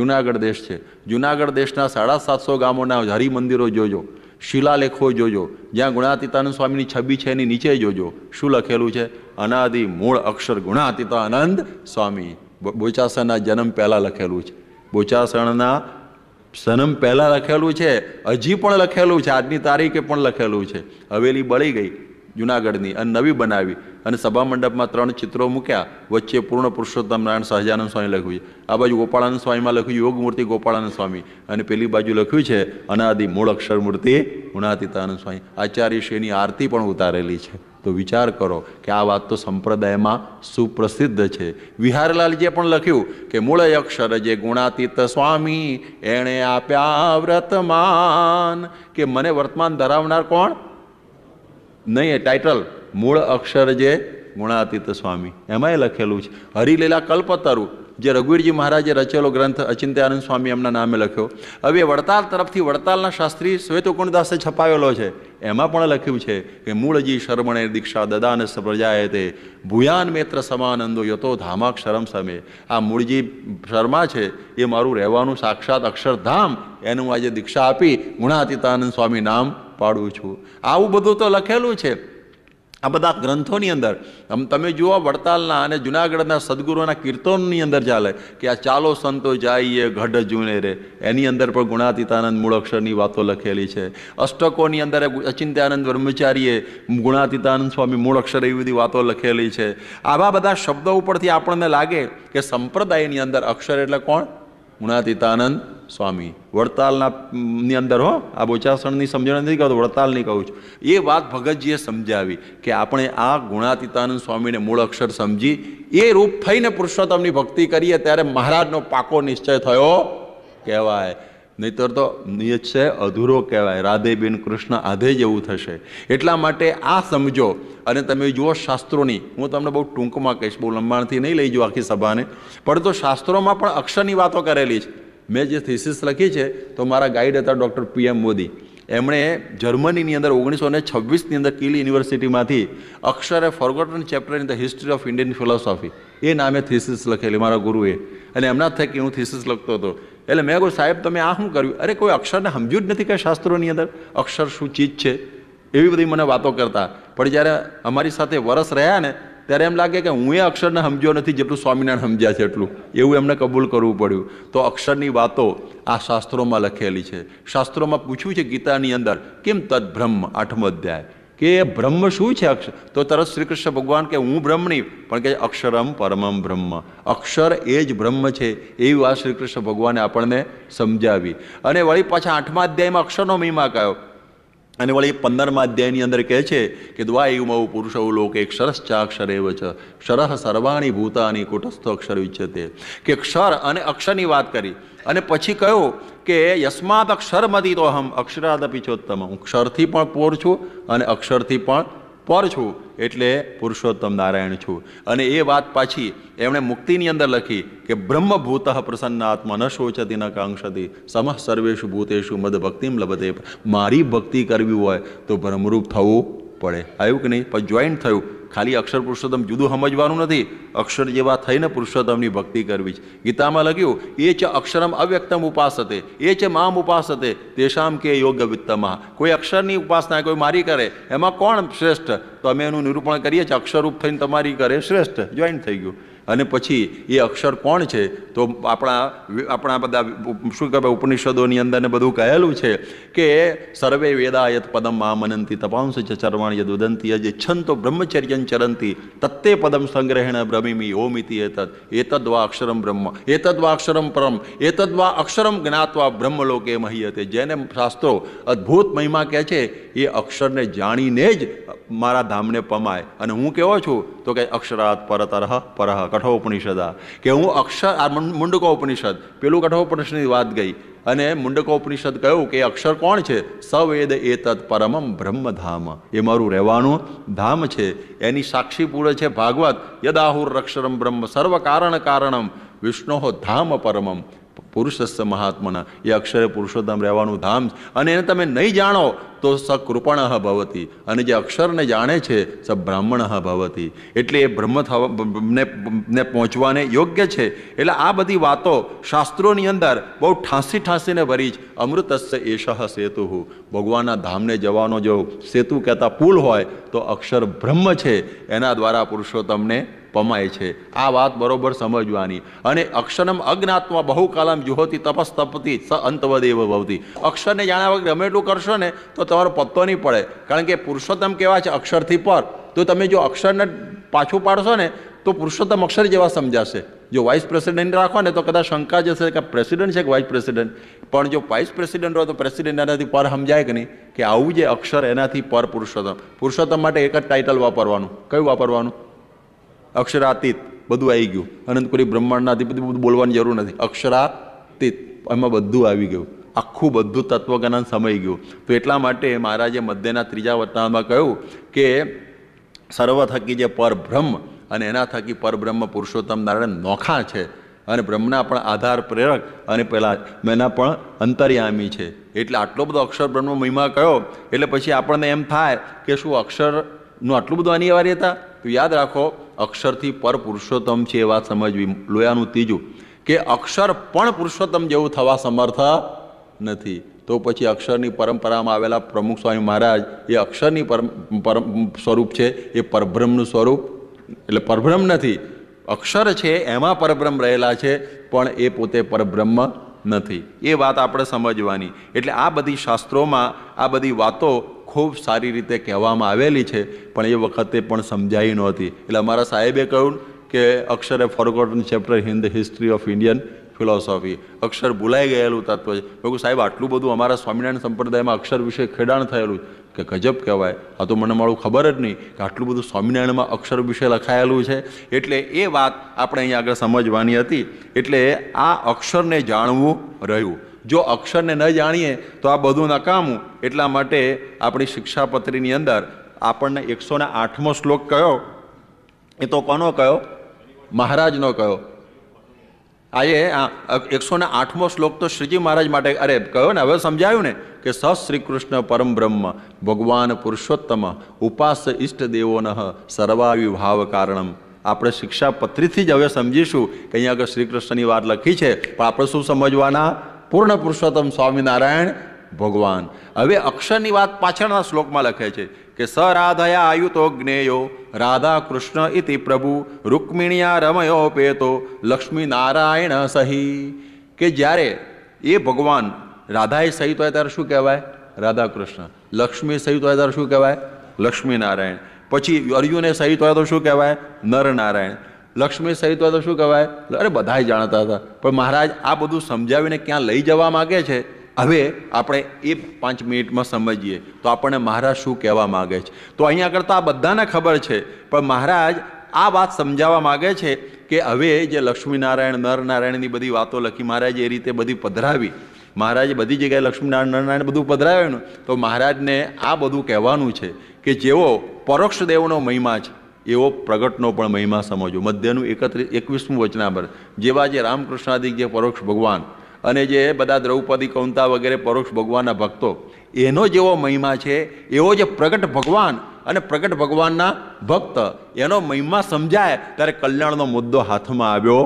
જુનાગઢ દેશ છે જુનાગઢ દેશના સાડા સાતસો ગામોના હરિમંદિરો જોજો શિલાલેખો જોજો જ્યાં ગુણાતીતાનંદ સ્વામીની છબી છે એની નીચે જોજો શું લખેલું છે અનાદિ મૂળ અક્ષર ગુણાતીતાનંદ સ્વામી બોચાસણના જન્મ પહેલાં લખેલું છે બોચાસણના સનમ પહેલાં લખેલું છે હજી પણ લખેલું છે આજની તારીખે પણ લખેલું છે હવેલી બળી ગઈ જુનાગઢની અને નવી બનાવી અને સભા મંડપમાં ત્રણ ચિત્રો મૂક્યા વચ્ચે પૂર્ણ પુરુષોત્તમ નારાયણ સહજાનંદ સ્વામી લખ્યું છે આ બાજુ ગોપાળાનંદ સ્વામીમાં લખ્યું યોગમૂર્તિ ગોપાળાનંદ સ્વામી અને પેલી બાજુ લખ્યું છે અનાદિ મૂળ અક્ષર મૂર્તિ ગુણાતીતાનંદ સ્વામી આચાર્ય શ્રીની આરતી પણ ઉતારેલી છે તો વિચાર કરો કે આ વાત તો સંપ્રદાયમાં સુપ્રસિદ્ધ છે વિહારલાલજીએ પણ લખ્યું કે મૂળ અક્ષર જે ગુણાતીત સ્વામી એણે આપ્યા વ્રતમાન કે મને વર્તમાન ધરાવનાર કોણ નહીં એ ટાઇટલ મૂળ અક્ષર જે ગુણાતીત સ્વામી એમાંય લખેલું છે હરિલીલા કલ્પતરુ જે રઘુવીરજી મહારાજે રચેલો ગ્રંથ અચિંત્યાનંદ સ્વામી એમના નામે લખ્યો હવે વડતાલ તરફથી વડતાલના શાસ્ત્રી શ્વેતકુણદાસે છપાવેલો છે એમાં પણ લખ્યું છે કે મૂળજી શરમણે દીક્ષા દદાને સપ્રજાએ તે ભૂયાન મેત્ર સમાનંદો યતો શરમ સમે આ મૂળજી શર્મા છે એ મારું રહેવાનું સાક્ષાત અક્ષરધામ એનું આજે દીક્ષા આપી ગુણાતીતાનંદ સ્વામી નામ પાડું છું આવું બધું તો લખેલું છે આ બધા ગ્રંથોની અંદર આમ તમે જુઓ વડતાલના અને જુનાગઢના સદગુરુના કીર્તનની અંદર ચાલે કે આ ચાલો સંતો જાઈએ ગઢ જૂને રે એની અંદર પણ ગુણાતીતાનંદ અક્ષરની વાતો લખેલી છે અષ્ટકોની અંદર અચિંત્યાનંદ બ્રહ્મચારીએ ગુણાતીતાનંદ સ્વામી મૂળ અક્ષર એવી બધી વાતો લખેલી છે આવા બધા શબ્દો ઉપરથી આપણને લાગે કે સંપ્રદાયની અંદર અક્ષર એટલે કોણ ગુણાતીતાનંદ સ્વામી વડતાલના ની અંદર હો આ બોચાસણની સમજણ નથી કહું વડતાલની કહું છું એ વાત ભગતજીએ સમજાવી કે આપણે આ ગુણાતીતાનંદ સ્વામીને મૂળ અક્ષર સમજી એ રૂપ થઈને પુરુષોત્તમની ભક્તિ કરીએ ત્યારે મહારાજનો પાકો નિશ્ચય થયો કહેવાય નહીતર તો નિશ્ચય અધૂરો કહેવાય રાધે બિન કૃષ્ણ આધે જેવું થશે એટલા માટે આ સમજો અને તમે જુઓ શાસ્ત્રોની હું તમને બહુ ટૂંકમાં કહીશ બહુ લંબાણથી નહીં લઈ જાઉં આખી સભાને પણ તો શાસ્ત્રોમાં પણ અક્ષરની વાતો કરેલી છે મેં જે થિસિસ લખી છે તો મારા ગાઈડ હતા ડૉક્ટર પીએમ મોદી એમણે જર્મનીની અંદર ઓગણીસો ને છવ્વીસની અંદર કિલ યુનિવર્સિટીમાંથી અક્ષરે forgotten chapter in the history of Indian philosophy એ નામે થિસિસ લખેલી મારા ગુરુએ અને એમના થકી હું થિસિસ લખતો હતો એટલે મેં કહ્યું સાહેબ તમે આ શું કર્યું અરે કોઈ અક્ષરને સમજ્યું જ નથી કે શાસ્ત્રોની અંદર અક્ષર શું ચીજ છે એવી બધી મને વાતો કરતા પણ જ્યારે અમારી સાથે વરસ રહ્યા ને ત્યારે એમ લાગે કે હું એ અક્ષરને સમજ્યો નથી જેટલું સ્વામિનારાયણ સમજ્યા છે એટલું એવું એમને કબૂલ કરવું પડ્યું તો અક્ષરની વાતો આ શાસ્ત્રોમાં લખેલી છે શાસ્ત્રોમાં પૂછ્યું છે ગીતાની અંદર કેમ તદ બ્રહ્મ આઠમો અધ્યાય કે બ્રહ્મ શું છે અક્ષર તો તરત શ્રી કૃષ્ણ ભગવાન કે હું બ્રહ્મ નહીં પણ કે અક્ષરમ પરમમ બ્રહ્મ અક્ષર એ જ બ્રહ્મ છે એવું આ શ્રી કૃષ્ણ ભગવાને આપણને સમજાવી અને વળી પાછા આઠમા અધ્યાયમાં અક્ષરનો મહિમા કહ્યો અને વળી પંદરમા અધ્યાયની અંદર કહે છે કે દ્વાયુમૌ પુરુષૌ લોકે ક્ષરશ્ચાક્ષર એવ છે ક્ષર સર્વાણી ભૂતાની કુટસ્થ અક્ષર વિચ્છતે કે ક્ષર અને અક્ષરની વાત કરી અને પછી કહ્યું કે યસ્માત અક્ષરમતી તો અહમ અક્ષરાદપી છોત્તમ હું ક્ષરથી પણ પોર છું અને અક્ષરથી પણ પર છું એટલે પુરુષોત્તમ નારાયણ છું અને એ વાત પાછી એમણે મુક્તિની અંદર લખી કે બ્રહ્મભૂત પ્રસન્ન આત્મા ન શોચતી ન કાંક્ષતી સમહ સર્વેશુ ભૂતેશુ મદ ભક્તિમ લબતે મારી ભક્તિ કરવી હોય તો ભ્રમરૂપ થવું પડે આવ્યું કે નહીં પણ જોઈન્ટ થયું ખાલી અક્ષર પુરુષોત્તમ જુદું સમજવાનું નથી અક્ષર જેવા થઈને પુરુષોત્તમની ભક્તિ કરવી છે ગીતામાં લખ્યું એ છે અક્ષરમ અવ્યક્તમ ઉપાસ હતે એ છે મામ ઉપાસ હતે તેશામ કે યોગ્ય વિત્તમાં કોઈ અક્ષરની ઉપાસના કોઈ મારી કરે એમાં કોણ શ્રેષ્ઠ તો અમે એનું નિરૂપણ કરીએ છીએ અક્ષરરૂપ થઈને તમારી કરે શ્રેષ્ઠ જોઈન્ટ થઈ ગયું અને પછી એ અક્ષર કોણ છે તો આપણા આપણા બધા શું કહેવાય ઉપનિષદોની અંદર ને બધું કહેલું છે કે સર્વે વેદાયત પદમ આમનંતી તપાંસ છે ચરવાણ્ય દુદંતી જે છંતો બ્રહ્મચર્યન ચરંતી તત્તે પદમ સંગ્રહેણ બ્રમિમી ઓમિતિ એતદ એતદ્વા અક્ષરમ બ્રહ્મ એતદ્વા અક્ષરમ પરમ એતદ્વા અક્ષરમ જ્ઞાત્વા બ્રહ્મલોકે મહી હતી જેને શાસ્ત્રો અદ્ભુત મહિમા કહે છે એ અક્ષરને જાણીને જ મારા ધામને પમાય અને હું કેવો છું તો કે અક્ષરાત પરતરહ પરહ કઠો ઉપનિષદા કે હું અક્ષર આ મુંડકો ઉપનિષદ પેલું કઠો ઉપનિષદની વાત ગઈ અને મુંડકો ઉપનિષદ કહ્યું કે અક્ષર કોણ છે સવેદ એ તત્ પરમમ બ્રહ્મધામ એ મારું રહેવાનું ધામ છે એની સાક્ષી પૂરે છે ભાગવત યદાહુર અક્ષરમ બ્રહ્મ સર્વ કારણ કારણમ વિષ્ણો ધામ પરમમ પુરુષસ્થ મહાત્માના એ અક્ષરે પુરુષોત્તમ રહેવાનું ધામ અને એને તમે નહીં જાણો તો સકૃપણ ભવતી અને જે અક્ષરને જાણે છે સ બ્રાહ્મણ ભવતી એટલે એ બ્રહ્મ થવા ને પહોંચવાને યોગ્ય છે એટલે આ બધી વાતો શાસ્ત્રોની અંદર બહુ ઠાંસી ઠાંસીને ભરી જ અમૃતસ્ય એશ સેતુ હું ભગવાનના ધામને જવાનો જો સેતુ કહેતા પુલ હોય તો અક્ષર બ્રહ્મ છે એના દ્વારા પુરુષોત્તમને પમાય છે આ વાત બરોબર સમજવાની અને અક્ષરમ અજ્ઞાત્મા બહુ કાલમ જુહોતી તપસ તપતી સ અંતવદેવ ભવતી અક્ષરને જાણ્યા વગર ગમે એટલું કરશો ને તો તમારો પત્તો નહીં પડે કારણ કે પુરુષોત્તમ કેવા છે અક્ષરથી પર તો તમે જો અક્ષરને પાછું પાડશો ને તો પુરુષોત્તમ અક્ષર જેવા સમજાશે જો વાઇસ પ્રેસિડેન્ટ રાખો ને તો કદાચ શંકા જશે કે પ્રેસિડેન્ટ છે કે વાઇસ પ્રેસિડેન્ટ પણ જો વાઇસ પ્રેસિડેન્ટ હોય તો પ્રેસિડેન્ટ એનાથી પર સમજાય કે નહીં કે આવું જે અક્ષર એનાથી પર પુરુષોત્તમ પુરુષોત્તમ માટે એક જ ટાઇટલ વાપરવાનું કયું વાપરવાનું અક્ષરાતીત બધું આવી ગયું અનંતપુરી બ્રહ્માંડના અધિપતિ બધું બોલવાની જરૂર નથી અક્ષરાતીત એમાં બધું આવી ગયું આખું બધું તત્વજ્ઞાન સમાઈ ગયું તો એટલા માટે મહારાજે મધ્યના ત્રીજા વર્તમાનમાં કહ્યું કે સર્વ થકી જે પરબ્રહ્મ અને એના થકી પરબ્રહ્મ પુરુષોત્તમ નારાયણ નોખા છે અને બ્રહ્મના પણ આધાર પ્રેરક અને પેલા એના પણ અંતર્યામી છે એટલે આટલો બધો અક્ષર બ્રહ્મનો મહિમા કયો એટલે પછી આપણને એમ થાય કે શું અક્ષર નું આટલું બધું અનિવાર્યતા તો યાદ રાખો અક્ષરથી પર પુરુષોત્તમ છે એ વાત સમજવી લોયાનું ત્રીજું કે અક્ષર પણ પુરુષોત્તમ જેવું થવા સમર્થ નથી તો પછી અક્ષરની પરંપરામાં આવેલા પ્રમુખ સ્વામી મહારાજ એ અક્ષરની પરમ સ્વરૂપ છે એ પરબ્રહ્મનું સ્વરૂપ એટલે પરબ્રહ્મ નથી અક્ષર છે એમાં પરબ્રહ્મ રહેલા છે પણ એ પોતે પરબ્રહ્મ નથી એ વાત આપણે સમજવાની એટલે આ બધી શાસ્ત્રોમાં આ બધી વાતો ખૂબ સારી રીતે કહેવામાં આવેલી છે પણ એ વખતે પણ સમજાઈ નહોતી એટલે અમારા સાહેબે કહ્યું કે અક્ષરે forgotten chapter in the history of Indian philosophy અક્ષર ભૂલાઈ ગયેલું તત્વ છે મેં સાહેબ આટલું બધું અમારા સ્વામિનારાયણ સંપ્રદાયમાં અક્ષર વિશે ખેડાણ થયેલું કે ગજબ કહેવાય આ તો મને મારું ખબર જ નહીં કે આટલું બધું સ્વામિનારાયણમાં અક્ષર વિશે લખાયેલું છે એટલે એ વાત આપણે અહીંયા આગળ સમજવાની હતી એટલે આ અક્ષરને જાણવું રહ્યું જો અક્ષરને ન જાણીએ તો આ બધું નકામું એટલા માટે આપણી શિક્ષાપત્રીની અંદર આપણને એકસો ને આઠમો શ્લોક કયો એ તો કોનો કયો મહારાજનો કયો આ એ એકસો ને આઠમો શ્લોક તો શ્રીજી મહારાજ માટે અરે કહ્યો ને હવે સમજાયું ને કે સ શ્રી કૃષ્ણ પરમ બ્રહ્મ ભગવાન પુરુષોત્તમ ઉપાસ ઇષ્ટ દેવોન સર્વાવિભાવ કારણમ આપણે શિક્ષા પત્રીથી જ હવે સમજીશું કે અહીંયા આગળ શ્રી કૃષ્ણની વાત લખી છે પણ આપણે શું સમજવાના પૂર્ણ પુરુષોત્તમ સ્વામિનારાયણ ભગવાન હવે અક્ષરની વાત પાછળના શ્લોકમાં લખે છે કે સ રાધયા આયુતો જ્ઞેયો રાધા કૃષ્ણ ઇતિ પ્રભુ રુક્મિણીયા રમયો પેતો લક્ષ્મી નારાયણ સહી કે જ્યારે એ ભગવાન રાધાએ સહિત હોય ત્યારે શું કહેવાય રાધા કૃષ્ણ લક્ષ્મી સહિત હોય ત્યારે શું કહેવાય લક્ષ્મી નારાયણ પછી અર્યુને સહિત હોય તો શું કહેવાય નરનારાયણ લક્ષ્મી સહિત તો શું કહેવાય અરે બધા જાણતા હતા પણ મહારાજ આ બધું સમજાવીને ક્યાં લઈ જવા માગે છે હવે આપણે એ પાંચ મિનિટમાં સમજીએ તો આપણને મહારાજ શું કહેવા માગે છે તો અહીંયા આગળ તો આ બધાને ખબર છે પણ મહારાજ આ વાત સમજાવવા માગે છે કે હવે જે લક્ષ્મીનારાયણ નરનારાયણની બધી વાતો લખી મહારાજ એ રીતે બધી પધરાવી મહારાજે બધી જગ્યાએ લક્ષ્મીનારાયણ નારાયણ બધું પધરાવેલું તો મહારાજને આ બધું કહેવાનું છે કે જેવો પરોક્ષ દેવનો મહિમા છે એવો પ્રગટનો પણ મહિમા સમજો મધ્યનું એકત્રીસ એકવીસમું વચનામર જેવા જે રામકૃષ્ણાદિક જે પરોક્ષ ભગવાન અને જે બધા દ્રૌપદી કૌંતા વગેરે પરોક્ષ ભગવાનના ભક્તો એનો જેવો મહિમા છે એવો જે પ્રગટ ભગવાન અને પ્રગટ ભગવાનના ભક્ત એનો મહિમા સમજાય ત્યારે કલ્યાણનો મુદ્દો હાથમાં આવ્યો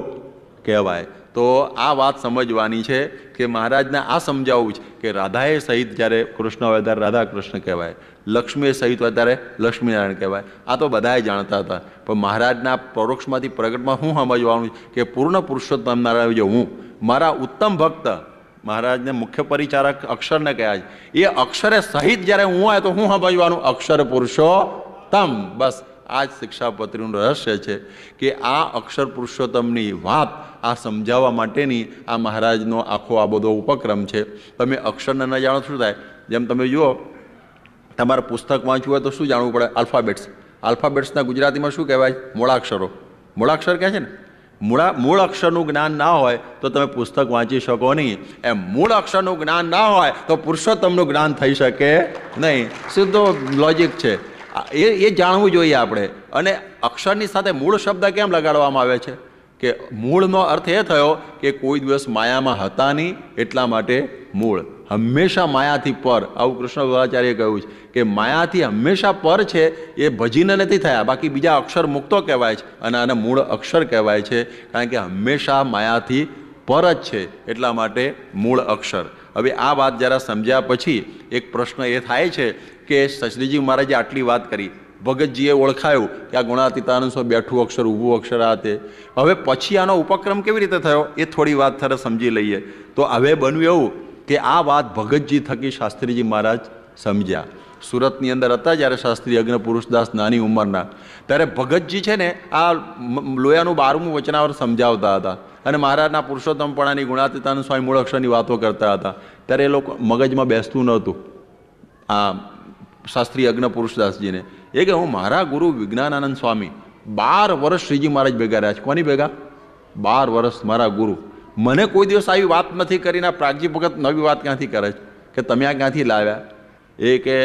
કહેવાય તો આ વાત સમજવાની છે કે મહારાજને આ સમજાવવું છે કે રાધાએ સહિત જ્યારે કૃષ્ણ વેધાર રાધા કૃષ્ણ કહેવાય લક્ષ્મી સહિત અત્યારે ત્યારે લક્ષ્મીનારાયણ કહેવાય આ તો બધાએ જાણતા હતા પણ મહારાજના પરોક્ષમાંથી પ્રગટમાં હું સમજવાનું કે પૂર્ણ પુરુષોત્તમ નારાયણ જો હું મારા ઉત્તમ ભક્ત મહારાજને મુખ્ય પરિચારક અક્ષરને કહ્યા છે એ અક્ષરે સહિત જ્યારે હું આવે તો હું સમજવાનું અક્ષર પુરુષોત્તમ બસ આ જ શિક્ષાપત્રીનું રહસ્ય છે કે આ અક્ષર પુરુષોત્તમની વાત આ સમજાવવા માટેની આ મહારાજનો આખો આ બધો ઉપક્રમ છે તમે અક્ષરને ન જાણો શું થાય જેમ તમે જુઓ તમારે પુસ્તક વાંચવું હોય તો શું જાણવું પડે આલ્ફાબેટ્સ આલ્ફાબેટ્સના ગુજરાતીમાં શું કહેવાય મૂળાક્ષરો મૂળાક્ષર કહે છે ને મૂળા મૂળ અક્ષરનું જ્ઞાન ના હોય તો તમે પુસ્તક વાંચી શકો નહીં એમ મૂળ અક્ષરનું જ્ઞાન ના હોય તો પુરુષોત્તમનું જ્ઞાન થઈ શકે નહીં સીધો લોજિક છે એ એ જાણવું જોઈએ આપણે અને અક્ષરની સાથે મૂળ શબ્દ કેમ લગાડવામાં આવે છે કે મૂળનો અર્થ એ થયો કે કોઈ દિવસ માયામાં હતા નહીં એટલા માટે મૂળ હંમેશા માયાથી પર આવું કૃષ્ણ ગોળાચાર્ય કહ્યું છે કે માયાથી હંમેશા પર છે એ ભજીને નથી થયા બાકી બીજા અક્ષર મુક્તો કહેવાય છે અને આને મૂળ અક્ષર કહેવાય છે કારણ કે હંમેશા માયાથી પર જ છે એટલા માટે મૂળ અક્ષર હવે આ વાત જરા સમજ્યા પછી એક પ્રશ્ન એ થાય છે કે સચરીજી મહારાજે આટલી વાત કરી ભગતજીએ ઓળખાયું કે આ ગુણાતીતાનંદ સ્વ બેઠું અક્ષર ઊભું અક્ષર આ તે હવે પછી આનો ઉપક્રમ કેવી રીતે થયો એ થોડી વાત થરે સમજી લઈએ તો હવે બન્યું એવું કે આ વાત ભગતજી થકી શાસ્ત્રીજી મહારાજ સમજ્યા સુરતની અંદર હતા જ્યારે શાસ્ત્રી અગ્નપુરુષદાસ નાની ઉંમરના ત્યારે ભગતજી છે ને આ લોયાનું બારમું વચનાવર સમજાવતા હતા અને મહારાજના પુરુષોત્તમપણાની ગુણાતીતાનું સ્વામી મૂળ અક્ષરની વાતો કરતા હતા ત્યારે એ લોકો મગજમાં બેસતું નહોતું આ શાસ્ત્રી અગ્નપુરુષદાસજીને એ કે હું મારા ગુરુ વિજ્ઞાનાનંદ સ્વામી બાર વર્ષ શ્રીજી મહારાજ ભેગા રહ્યા છે કોની ભેગા બાર વર્ષ મારા ગુરુ મને કોઈ દિવસ આવી વાત નથી કરીને પ્રાગજી ભગત નવી વાત ક્યાંથી કરે છે કે તમે આ ક્યાંથી લાવ્યા એ કે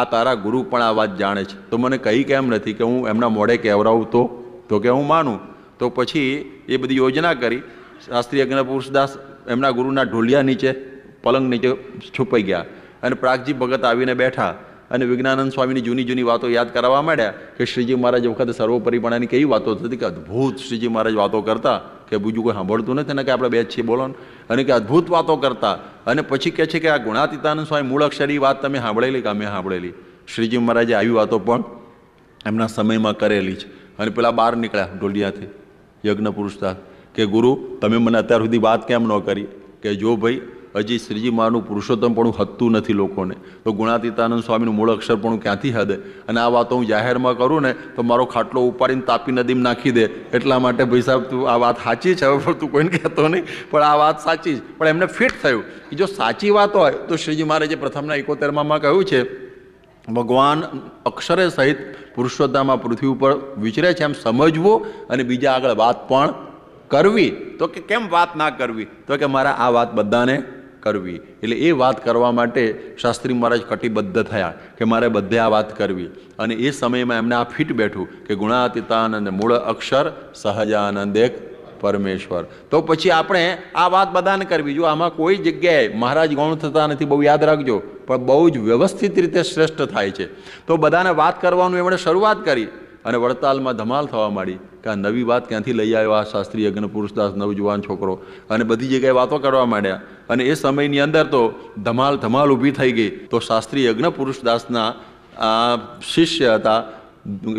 આ તારા ગુરુ પણ આ વાત જાણે છે તો મને કહી કેમ નથી કે હું એમના મોડે કહેવરાવું તો તો કે હું માનું તો પછી એ બધી યોજના કરી શાસ્ત્રી અજ્ઞપુરુષદાસ એમના ગુરુના ઢોલિયા નીચે પલંગ નીચે છુપાઈ ગયા અને પ્રાગજી ભગત આવીને બેઠા અને વિજ્ઞાનંદ સ્વામીની જૂની જૂની વાતો યાદ કરાવવા માંડ્યા કે શ્રીજી મહારાજ વખતે સર્વપરિપણાની કેવી વાતો થતી કે અદ્ભુત શ્રીજી મહારાજ વાતો કરતા કે બીજું કોઈ સાંભળતું નથી ને કે આપણે બે છીએ બોલો અને કે અદ્ભુત વાતો કરતા અને પછી કહે છે કે આ ગુણાતીતાનંદ સ્વામી મૂળ અક્ષરી વાત તમે સાંભળેલી કે અમે સાંભળેલી શ્રીજી મહારાજે આવી વાતો પણ એમના સમયમાં કરેલી છે અને પેલા બહાર નીકળ્યા ઢોલિયાથી યજ્ઞ પુરુષતા કે ગુરુ તમે મને અત્યાર સુધી વાત કેમ ન કરી કે જો ભાઈ હજી શ્રીજી પુરુષોત્તમ પણ હતું નથી લોકોને તો ગુણાતીતાનંદ સ્વામીનું મૂળ અક્ષર પણ ક્યાંથી હદે અને આ વાતો હું જાહેરમાં કરું ને તો મારો ખાટલો ઉપાડીને તાપી નદીમાં નાખી દે એટલા માટે ભાઈ સાહેબ તું આ વાત સાચી છે હવે તું કોઈને કહેતો નહીં પણ આ વાત સાચી જ પણ એમને ફિટ થયું કે જો સાચી વાત હોય તો શ્રીજી મહારાજે પ્રથમના એકોતેરમાં કહ્યું છે ભગવાન અક્ષરે સહિત પુરુષોત્તમમાં પૃથ્વી ઉપર વિચરે છે એમ સમજવું અને બીજા આગળ વાત પણ કરવી તો કે કેમ વાત ના કરવી તો કે મારા આ વાત બધાને કરવી એટલે એ વાત કરવા માટે શાસ્ત્રી મહારાજ કટિબદ્ધ થયા કે મારે બધે આ વાત કરવી અને એ સમયમાં એમને આ ફિટ બેઠું કે ગુણાતીતાનંદ મૂળ અક્ષર સહજાનંદ એક પરમેશ્વર તો પછી આપણે આ વાત બધાને કરવી જો આમાં કોઈ જગ્યાએ મહારાજ ગૌણ થતા નથી બહુ યાદ રાખજો પણ બહુ જ વ્યવસ્થિત રીતે શ્રેષ્ઠ થાય છે તો બધાને વાત કરવાનું એમણે શરૂઆત કરી અને વડતાલમાં ધમાલ થવા માંડી કે આ નવી વાત ક્યાંથી લઈ આવ્યો આ શાસ્ત્રી યજ્ઞ પુરુષદાસ નવજુવાન છોકરો અને બધી જગ્યાએ વાતો કરવા માંડ્યા અને એ સમયની અંદર તો ધમાલ ધમાલ ઊભી થઈ ગઈ તો શાસ્ત્રી યજ્ઞ પુરુષદાસના શિષ્ય હતા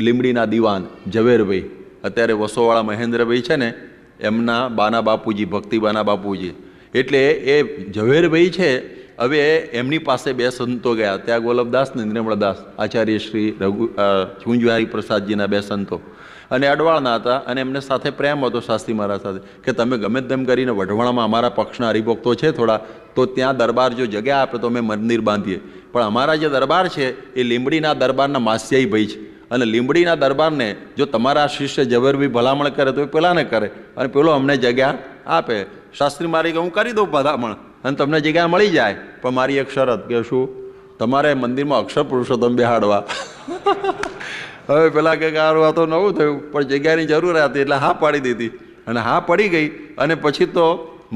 લીમડીના દિવાન ઝવેરભાઈ અત્યારે વસોવાળા મહેન્દ્રભાઈ છે ને એમના બાના બાપુજી ભક્તિ બાના બાપુજી એટલે એ ઝવેરભાઈ છે હવે એમની પાસે બે સંતો ગયા ત્યાં ગોલભદાસ ને નિર્મળદાસ આચાર્ય શ્રી રઘુ કુંજવારી પ્રસાદજીના બે સંતો અને અડવાળના હતા અને એમને સાથે પ્રેમ હતો શાસ્ત્રી મહારાજ સાથે કે તમે ગમે તેમ કરીને વઢવાણમાં અમારા પક્ષના હરિભક્તો છે થોડા તો ત્યાં દરબાર જો જગ્યા આપે તો અમે મંદિર બાંધીએ પણ અમારા જે દરબાર છે એ લીંબડીના દરબારના માસ્યાઈ ભાઈ છે અને લીંબડીના દરબારને જો તમારા શિષ્ય ઝવેરભાઈ ભલામણ કરે તો એ પેલાને કરે અને પેલો અમને જગ્યા આપે શાસ્ત્રી મારી કે હું કરી દઉં ભલામણ અને તમને જગ્યા મળી જાય પણ મારી એક શરત કે શું તમારે મંદિરમાં અક્ષર પુરુષોત્તમ બેહાડવા હવે પેલા કે સારું આ તો નવું થયું પણ જગ્યાની જરૂર હતી એટલે હા પાડી દીધી અને હા પડી ગઈ અને પછી તો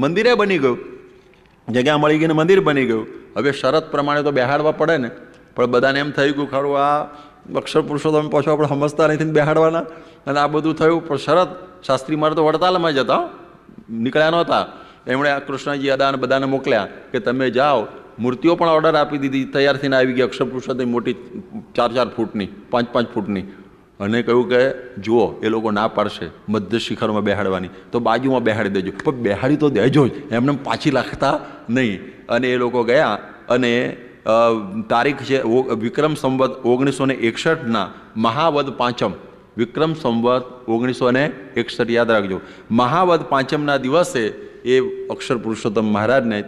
મંદિરે બની ગયું જગ્યા મળી ગઈને મંદિર બની ગયું હવે શરત પ્રમાણે તો બેહાડવા પડે ને પણ બધાને એમ થઈ ગયું ખરું આ અક્ષર પુરુષોત્તમ પાછો આપણે સમજતા નથી બેહાડવાના અને આ બધું થયું પણ શરત શાસ્ત્રી મારે તો વડતાલમાં જ હતા નીકળ્યા નહોતા એમણે આ કૃષ્ણજી અદાન બધાને મોકલ્યા કે તમે જાઓ મૂર્તિઓ પણ ઓર્ડર આપી દીધી તૈયાર થઈને આવી ગઈ અક્ષરપુરુષોત્તમ મોટી ચાર ચાર ફૂટની પાંચ પાંચ ફૂટની અને કહ્યું કે જુઓ એ લોકો ના પાડશે મધ્ય શિખરમાં બેહાડવાની તો બાજુમાં બેહાડી દેજો પણ બેહાડી તો દેજો જ એમને પાછી લાગતા નહીં અને એ લોકો ગયા અને તારીખ છે વિક્રમ સંવત ઓગણીસો ને એકસઠના મહાવદ પાંચમ વિક્રમ સંવત ઓગણીસો ને એકસઠ યાદ રાખજો મહાવદ પાંચમના દિવસે એ અક્ષર પુરુષોત્તમ મહારાજને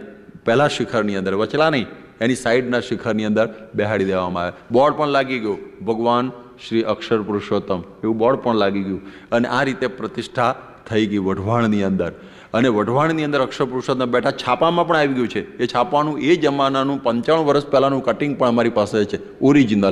પહેલાં શિખરની અંદર વચલા નહીં એની સાઈડના શિખરની અંદર બેહાડી દેવામાં આવે બોર્ડ પણ લાગી ગયું ભગવાન શ્રી અક્ષર પુરુષોત્તમ એવું બોર્ડ પણ લાગી ગયું અને આ રીતે પ્રતિષ્ઠા થઈ ગઈ વઢવાણની અંદર અને વઢવાણની અંદર અક્ષર પુરુષોત્તમ બેઠા છાપામાં પણ આવી ગયું છે એ છાપાનું એ જમાનાનું પંચાણું વર્ષ પહેલાંનું કટિંગ પણ અમારી પાસે છે ઓરિજિનલ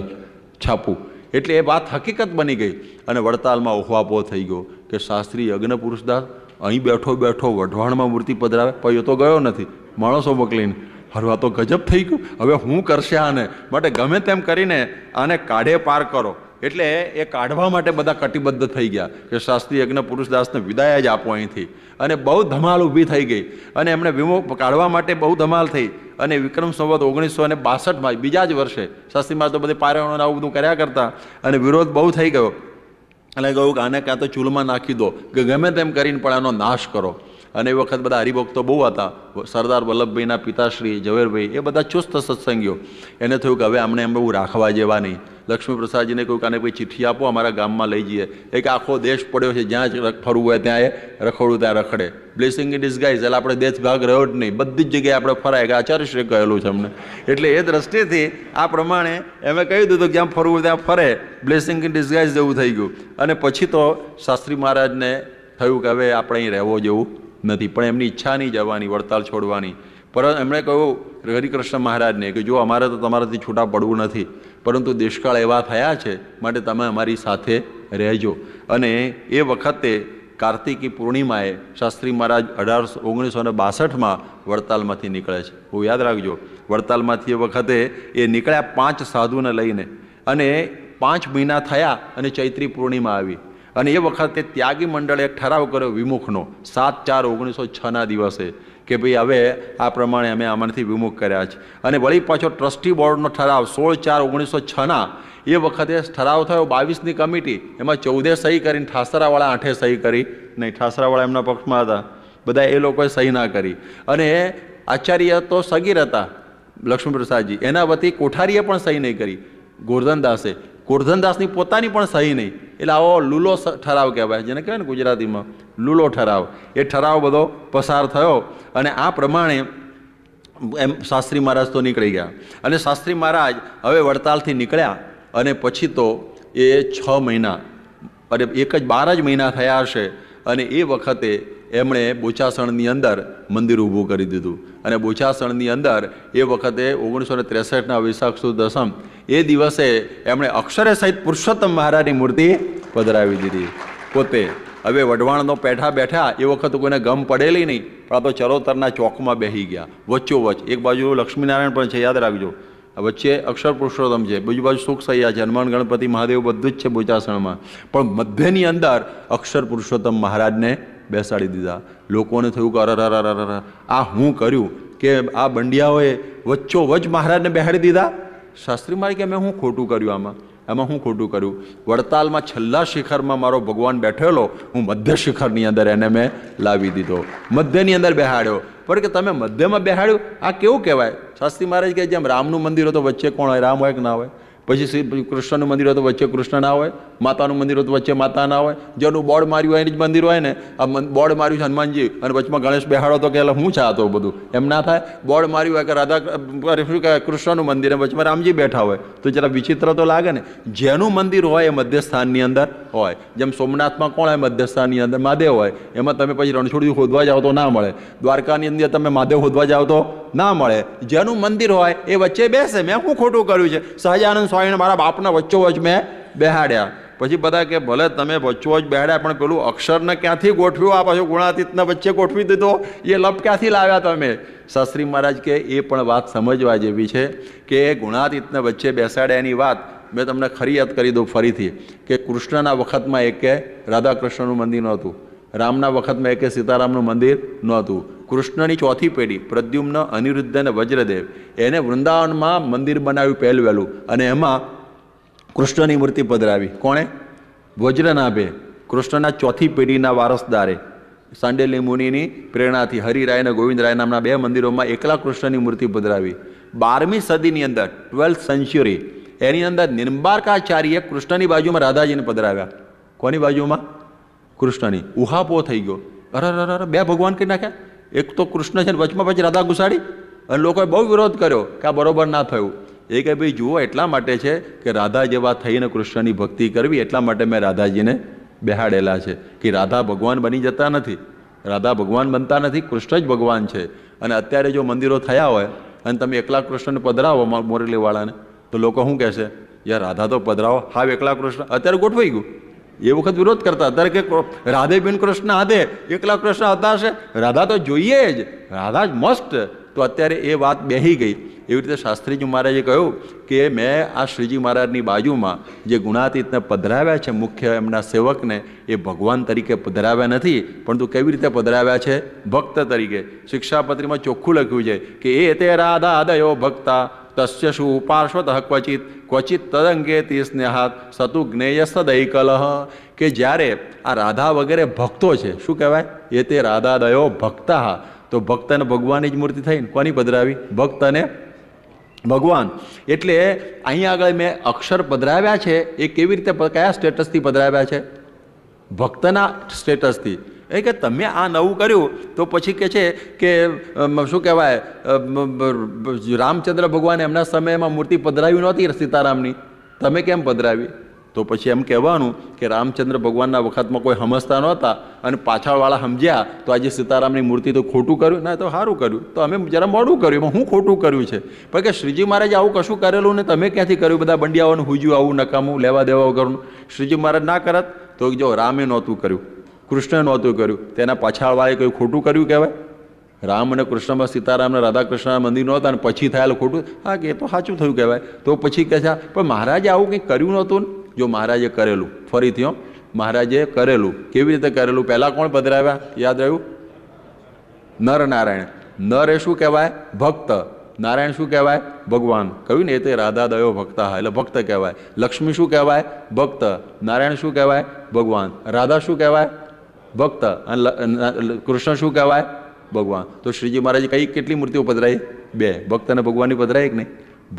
છાપું એટલે એ વાત હકીકત બની ગઈ અને વડતાલમાં ઉહવાપો થઈ ગયો કે શાસ્ત્રી યજ્ઞ પુરુષદાસ અહીં બેઠો બેઠો વઢવાણમાં મૂર્તિ પધરાવે પૈયો તો ગયો નથી માણસો મોકલીને હરવા તો ગજબ થઈ ગયું હવે હું કરશે આને માટે ગમે તેમ કરીને આને કાઢે પાર કરો એટલે એ કાઢવા માટે બધા કટિબદ્ધ થઈ ગયા કે શાસ્ત્રી યજ્ઞ પુરુષદાસને વિદાય જ આપો અહીંથી અને બહુ ધમાલ ઊભી થઈ ગઈ અને એમણે વિમો કાઢવા માટે બહુ ધમાલ થઈ અને વિક્રમ સંવત ઓગણીસો અને બાસઠમાં બીજા જ વર્ષે શાસ્ત્રી શાસ્ત્રીમાં તો બધી પારાયણો આવું બધું કર્યા કરતા અને વિરોધ બહુ થઈ ગયો અને કહ્યું કે આને કાં તો ચૂલમાં નાખી દો કે ગમે તેમ કરીને પણ આનો નાશ કરો અને એ વખત બધા હરિભક્તો બહુ હતા સરદાર વલ્લભભાઈના પિતાશ્રી ઝવેરભાઈ એ બધા ચુસ્ત સત્સંગીઓ એને થયું કે હવે અમને એમ બહુ રાખવા જેવા નહીં લક્ષ્મીપ્રસાદજીને કહ્યું કે આને કોઈ ચિઠ્ઠી આપો અમારા ગામમાં લઈ જઈએ એક આખો દેશ પડ્યો છે જ્યાં જ ફરવું હોય ત્યાં એ રખડું ત્યાં રખડે બ્લેસિંગ ઇન ડિસગાઇઝ એટલે આપણે દેશ ભાગ રહ્યો જ નહીં બધી જ જગ્યાએ આપણે ફરાય કે આચાર્યશ્રી કહેલું છે અમને એટલે એ દ્રષ્ટિથી આ પ્રમાણે એમણે કહી દીધું જ્યાં ફરવું ત્યાં ફરે બ્લેસિંગ ઇન ડિસગાઇઝ જેવું થઈ ગયું અને પછી તો શાસ્ત્રી મહારાજને થયું કે હવે આપણે અહીં રહેવો જેવું નથી પણ એમની ઈચ્છા નહીં જવાની વડતાલ છોડવાની પરંતુ એમણે કહ્યું હરિકૃષ્ણ મહારાજને કે જો અમારે તો તમારાથી છૂટા પડવું નથી પરંતુ દેશકાળ એવા થયા છે માટે તમે અમારી સાથે રહેજો અને એ વખતે કાર્તિકી પૂર્ણિમાએ શાસ્ત્રી મહારાજ અઢારસો ઓગણીસો ને બાસઠમાં વડતાલમાંથી નીકળે છે હું યાદ રાખજો વડતાલમાંથી એ વખતે એ નીકળ્યા પાંચ સાધુને લઈને અને પાંચ મહિના થયા અને ચૈત્રી પૂર્ણિમા આવી અને એ વખતે ત્યાગી મંડળે એક ઠરાવ કર્યો વિમુખનો સાત ચાર ઓગણીસો છના દિવસે કે ભાઈ હવે આ પ્રમાણે અમે આમાંથી વિમુખ કર્યા છે અને વળી પાછો ટ્રસ્ટી બોર્ડનો ઠરાવ સોળ ચાર ઓગણીસો છના એ વખતે ઠરાવ થયો બાવીસની કમિટી એમાં ચૌદે સહી કરીને ઠાસરાવાળા આઠે સહી કરી નહીં ઠાસરાવાળા એમના પક્ષમાં હતા બધા એ લોકોએ સહી ના કરી અને આચાર્ય તો સગીર હતા લક્ષ્મીપ્રસાદજી એના વતી કોઠારીએ પણ સહી નહીં કરી ગોરધનદાસે ગોરધનદાસની પોતાની પણ સહી નહીં એટલે આવો લૂલો ઠરાવ કહેવાય જેને કહેવાય ને ગુજરાતીમાં લૂલો ઠરાવ એ ઠરાવ બધો પસાર થયો અને આ પ્રમાણે એમ શાસ્ત્રી મહારાજ તો નીકળી ગયા અને શાસ્ત્રી મહારાજ હવે વડતાલથી નીકળ્યા અને પછી તો એ છ મહિના અને એક જ બાર જ મહિના થયા હશે અને એ વખતે એમણે બોચાસણની અંદર મંદિર ઊભું કરી દીધું અને બોચાસણની અંદર એ વખતે ઓગણીસો ને ત્રેસઠના વૈશાખ સુદ દસમ એ દિવસે એમણે અક્ષરે સહિત પુરુષોત્તમ મહારાજની મૂર્તિ પધરાવી દીધી પોતે હવે વઢવાણનો પેઠા બેઠા એ વખત કોઈને ગમ પડેલી નહીં પણ આ તો ચરોતરના ચોકમાં બેહી ગયા વચ્ચોવચ્ચ એક બાજુ લક્ષ્મીનારાયણ પણ છે યાદ રાખજો વચ્ચે અક્ષર પુરુષોત્તમ છે બીજી બાજુ સુખ સૈયા છે હનુમાન ગણપતિ મહાદેવ બધું જ છે બોચાસણમાં પણ મધ્યની અંદર અક્ષર પુરુષોત્તમ મહારાજને બેસાડી દીધા લોકોને થયું કે અરર આ હું કર્યું કે આ બંડિયાઓએ વચ્ચો વચ્ચોવચ મહારાજને બેહાડી દીધા શાસ્ત્રી મારી કે મેં હું ખોટું કર્યું આમાં એમાં હું ખોટું કર્યું વડતાલમાં છેલ્લા શિખરમાં મારો ભગવાન બેઠેલો હું મધ્ય શિખરની અંદર એને મેં લાવી દીધો મધ્યની અંદર બેહાડ્યો પણ કે તમે મધ્યમાં બેહાડ્યું આ કેવું કહેવાય શાસ્ત્રી મહારાજ કે જેમ રામનું મંદિર હતો વચ્ચે કોણ હોય રામ હોય કે ના હોય પછી શ્રી કૃષ્ણનું મંદિર હોય તો વચ્ચે કૃષ્ણ ના હોય માતાનું મંદિર હોય તો વચ્ચે માતા ના હોય જેનું બોર્ડ માર્યું હોય એની જ મંદિર હોય ને આ બોર્ડ માર્યું છે હનુમાનજી અને વચમાં ગણેશ બેહાડો તો કે હું છે તો બધું એમ ના થાય બોર્ડ માર્યું હોય કે રાધા શું કહેવાય કૃષ્ણનું મંદિર અને વચમાં રામજી બેઠા હોય તો જરા વિચિત્ર તો લાગે ને જેનું મંદિર હોય એ મધ્યસ્થાનની અંદર હોય જેમ સોમનાથમાં કોણ હોય મધ્યસ્થાનની અંદર મહાદેવ હોય એમાં તમે પછી રણછોડી શોધવા જાઓ તો ના મળે દ્વારકાની અંદર તમે મહાદેવ શોધવા જાઓ તો ના મળે જેનું મંદિર હોય એ વચ્ચે બેસે મેં શું ખોટું કર્યું છે સહજાનંદ સ્વામીને મારા બાપના વચ્ચો વચ મેં બેહાડ્યા પછી બધા કે ભલે તમે વચ્ચો જ બેહાડ્યા પણ પેલું અક્ષરને ક્યાંથી ગોઠવ્યું આ પાછું ગુણાતીતના વચ્ચે ગોઠવી દીધો એ લપ ક્યાંથી લાવ્યા તમે શાસ્ત્રી મહારાજ કે એ પણ વાત સમજવા જેવી છે કે એ ગુણાતીતને વચ્ચે બેસાડ્યાની વાત મેં તમને ખરી યાદ કરી દઉં ફરીથી કે કૃષ્ણના વખતમાં એક કે રાધાકૃષ્ણનું મંદિર નહોતું રામના વખતમાં એકે સીતારામનું મંદિર નહોતું કૃષ્ણની ચોથી પેઢી પ્રદ્યુમ્ન અનિરુદ્ધ અને વજ્રદેવ એને વૃંદાવનમાં મંદિર બનાવ્યું પહેલું વહેલું અને એમાં કૃષ્ણની મૂર્તિ પધરાવી કોણે વજ્રનાભે કૃષ્ણના ચોથી પેઢીના વારસદારે સાંડેલી મુનિની પ્રેરણાથી હરિરાય અને ગોવિંદરાય નામના બે મંદિરોમાં એકલા કૃષ્ણની મૂર્તિ પધરાવી બારમી સદીની અંદર ટ્વેલ્થ સેન્ચ્યુરી એની અંદર નિર્બારકાચાર્યે કૃષ્ણની બાજુમાં રાધાજીને પધરાવ્યા કોની બાજુમાં કૃષ્ણની ઉહાપો થઈ ગયો અરે અરે અરે બે ભગવાન કરી નાખ્યા એક તો કૃષ્ણ છે ને વચમાં પછી રાધા ઘુસાડી અને લોકોએ બહુ વિરોધ કર્યો કે આ બરોબર ના થયું એ કે ભાઈ જુઓ એટલા માટે છે કે રાધા જેવા થઈને કૃષ્ણની ભક્તિ કરવી એટલા માટે મેં રાધાજીને બેહાડેલા છે કે રાધા ભગવાન બની જતા નથી રાધા ભગવાન બનતા નથી કૃષ્ણ જ ભગવાન છે અને અત્યારે જો મંદિરો થયા હોય અને તમે એકલા કૃષ્ણને પધરાવો મોરલીવાળાને તો લોકો શું કહેશે યાર રાધા તો પધરાવો હાવ એકલા કૃષ્ણ અત્યારે ગોઠવાઈ ગયું એ વખત વિરોધ કરતા અત્યારે કે રાધે બિન કૃષ્ણ હાથે એકલા કૃષ્ણ હતા હશે રાધા તો જોઈએ જ રાધા જ મસ્ટ તો અત્યારે એ વાત બેહી ગઈ એવી રીતે શાસ્ત્રીજી મહારાજે કહ્યું કે મેં આ શ્રીજી મહારાજની બાજુમાં જે ગુણાતીતને પધરાવ્યા છે મુખ્ય એમના સેવકને એ ભગવાન તરીકે પધરાવ્યા નથી પરંતુ કેવી રીતે પધરાવ્યા છે ભક્ત તરીકે શિક્ષાપત્રીમાં ચોખ્ખું લખ્યું છે કે એ તે રાધા દયો ભક્તા તસ્ય શું પાર્શ્વત ક્વચિત ક્વચિત તદંગેતી સ્નેહાત સતુ જ્ઞેયસદૈકલહ કે જ્યારે આ રાધા વગેરે ભક્તો છે શું કહેવાય એ તે રાધા રાધાદયો ભક્તા તો ભક્તને ભગવાનની જ મૂર્તિ થઈને કોની પધરાવી ભક્તને ભગવાન એટલે અહીંયા આગળ મેં અક્ષર પધરાવ્યા છે એ કેવી રીતે કયા સ્ટેટસથી પધરાવ્યા છે ભક્તના સ્ટેટસથી એ કે તમે આ નવું કર્યું તો પછી કે છે કે શું કહેવાય રામચંદ્ર ભગવાન એમના સમયમાં મૂર્તિ પધરાવી નહોતી સીતારામની તમે કેમ પધરાવી તો પછી એમ કહેવાનું કે રામચંદ્ર ભગવાનના વખતમાં કોઈ હમસતા નહોતા અને પાછળવાળા સમજ્યા તો આજે સીતારામની મૂર્તિ તો ખોટું કર્યું ના તો સારું કર્યું તો અમે જરા મોડું કર્યું એમાં હું ખોટું કર્યું છે પણ કે શ્રીજી મહારાજ આવું કશું કરેલું ને તમે ક્યાંથી કર્યું બધા બંડિયાઓનું હુજ્યું આવું નકામું લેવા દેવા વગરનું શ્રીજી મહારાજ ના કરત તો જો રામે નહોતું કર્યું કૃષ્ણ નહોતું કર્યું તેના પાછળવાળાએ કંઈ ખોટું કર્યું કહેવાય રામ અને કૃષ્ણમાં સીતારામને રાધાકૃષ્ણના મંદિર નહોતા અને પછી થયેલું ખોટું હા કે એ તો સાચું થયું કહેવાય તો પછી કહે છે પણ મહારાજે આવું કંઈ કર્યું નહોતું ને જો મહારાજે કરેલું ફરીથી મહારાજે કરેલું કેવી રીતે કરેલું પહેલાં કોણ પધરાવ્યા યાદ રહ્યું નરનારાયણ નર એ શું કહેવાય ભક્ત નારાયણ શું કહેવાય ભગવાન કહ્યું ને એ તે રાધા દયો ભક્ત હા એટલે ભક્ત કહેવાય લક્ષ્મી શું કહેવાય ભક્ત નારાયણ શું કહેવાય ભગવાન રાધા શું કહેવાય ભક્ત અને કૃષ્ણ શું કહેવાય ભગવાન તો શ્રીજી મહારાજે કઈ કેટલી મૂર્તિઓ પધરાઈ બે ભક્ત અને ભગવાનની પધરાય કે નહીં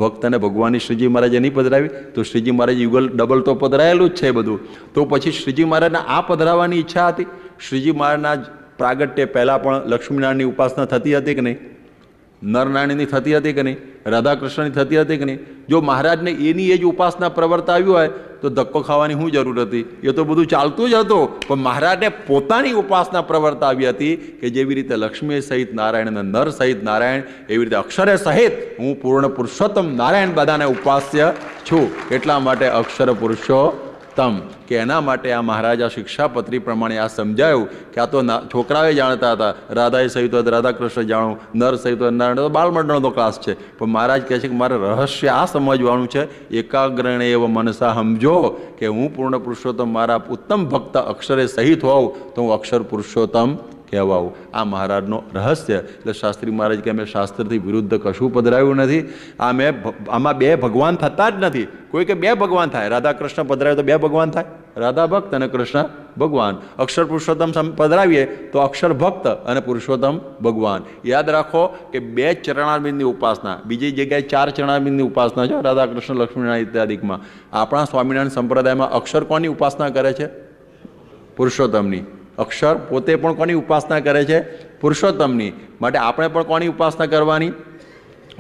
ભક્ત અને ભગવાનની શ્રીજી મહારાજે નહીં પધરાવી તો શ્રીજી મહારાજ યુગલ ડબલ તો પધરાયેલું જ છે બધું તો પછી શ્રીજી મહારાજને આ પધરાવાની ઈચ્છા હતી શ્રીજી મહારાજના પ્રાગટ્ય પહેલાં પણ લક્ષ્મીનારાયણની ઉપાસના થતી હતી કે નહીં નરનારાયણની થતી હતી કે નહીં રાધાકૃષ્ણની થતી હતી કે નહીં જો મહારાજને એની એ જ ઉપાસના પ્રવર્તા આવ્યું હોય તો ધક્કો ખાવાની શું જરૂર હતી એ તો બધું ચાલતું જ હતું પણ મહારાજને પોતાની ઉપાસના પ્રવર્તા આવી હતી કે જેવી રીતે લક્ષ્મી સહિત નારાયણ અને નર સહિત નારાયણ એવી રીતે અક્ષરે સહિત હું પૂર્ણ પુરુષોત્તમ નારાયણ બધાને ઉપાસ્ય છું એટલા માટે અક્ષર પુરુષો તમ કે એના માટે આ મહારાજા શિક્ષાપત્રી પ્રમાણે આ સમજાયું કે આ તો છોકરાએ જાણતા હતા રાધાએ સહિત રાધાકૃષ્ણ જાણો નર સહિત નારાયણ તો બાળમંડળનો ક્લાસ છે પણ મહારાજ કહે છે કે મારે રહસ્ય આ સમજવાનું છે એકાગ્રણે એવ મનસા સમજો કે હું પૂર્ણ પુરુષોત્તમ મારા ઉત્તમ ભક્ત અક્ષરે સહિત હોઉં તો હું અક્ષર પુરુષોત્તમ કહેવાવું આ મહારાજનો રહસ્ય એટલે શાસ્ત્રી મહારાજ કે મેં શાસ્ત્રથી વિરુદ્ધ કશું પધરાવ્યું નથી આ મેં આમાં બે ભગવાન થતા જ નથી કોઈ કે બે ભગવાન થાય રાધા કૃષ્ણ પધરાવે તો બે ભગવાન થાય રાધા ભક્ત અને કૃષ્ણ ભગવાન અક્ષર પુરુષોત્તમ પધરાવીએ તો અક્ષર ભક્ત અને પુરુષોત્તમ ભગવાન યાદ રાખો કે બે ચરણારબિંદની ઉપાસના બીજી જગ્યાએ ચાર ચરણારબિંદની ઉપાસના છે રાધા કૃષ્ણ લક્ષ્મીનારાયણ ઇત્યાદિકમાં આપણા સ્વામિનારાયણ સંપ્રદાયમાં અક્ષર કોની ઉપાસના કરે છે પુરુષોત્તમની અક્ષર પોતે પણ કોની ઉપાસના કરે છે પુરુષોત્તમની માટે આપણે પણ કોની ઉપાસના કરવાની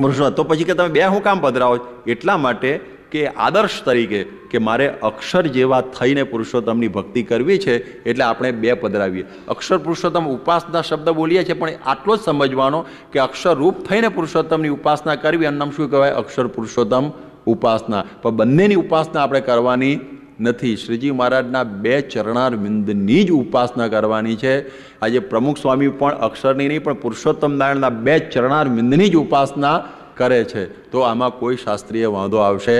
પુરુષોત્તમ તો પછી કે તમે બે હું કામ પધરાવો એટલા માટે કે આદર્શ તરીકે કે મારે અક્ષર જેવા થઈને પુરુષોત્તમની ભક્તિ કરવી છે એટલે આપણે બે પધરાવીએ અક્ષર પુરુષોત્તમ ઉપાસના શબ્દ બોલીએ છીએ પણ આટલો જ સમજવાનો કે અક્ષર રૂપ થઈને પુરુષોત્તમની ઉપાસના કરવી અને નામ શું કહેવાય અક્ષર પુરુષોત્તમ ઉપાસના પણ બંનેની ઉપાસના આપણે કરવાની નથી શ્રીજી મહારાજના બે ચરણાર ચરણારવિંદની જ ઉપાસના કરવાની છે આજે પ્રમુખ સ્વામી પણ અક્ષરની નહીં પણ પુરુષોત્તમ નારાયણના બે ચરણારવિંદની જ ઉપાસના કરે છે તો આમાં કોઈ શાસ્ત્રીય વાંધો આવશે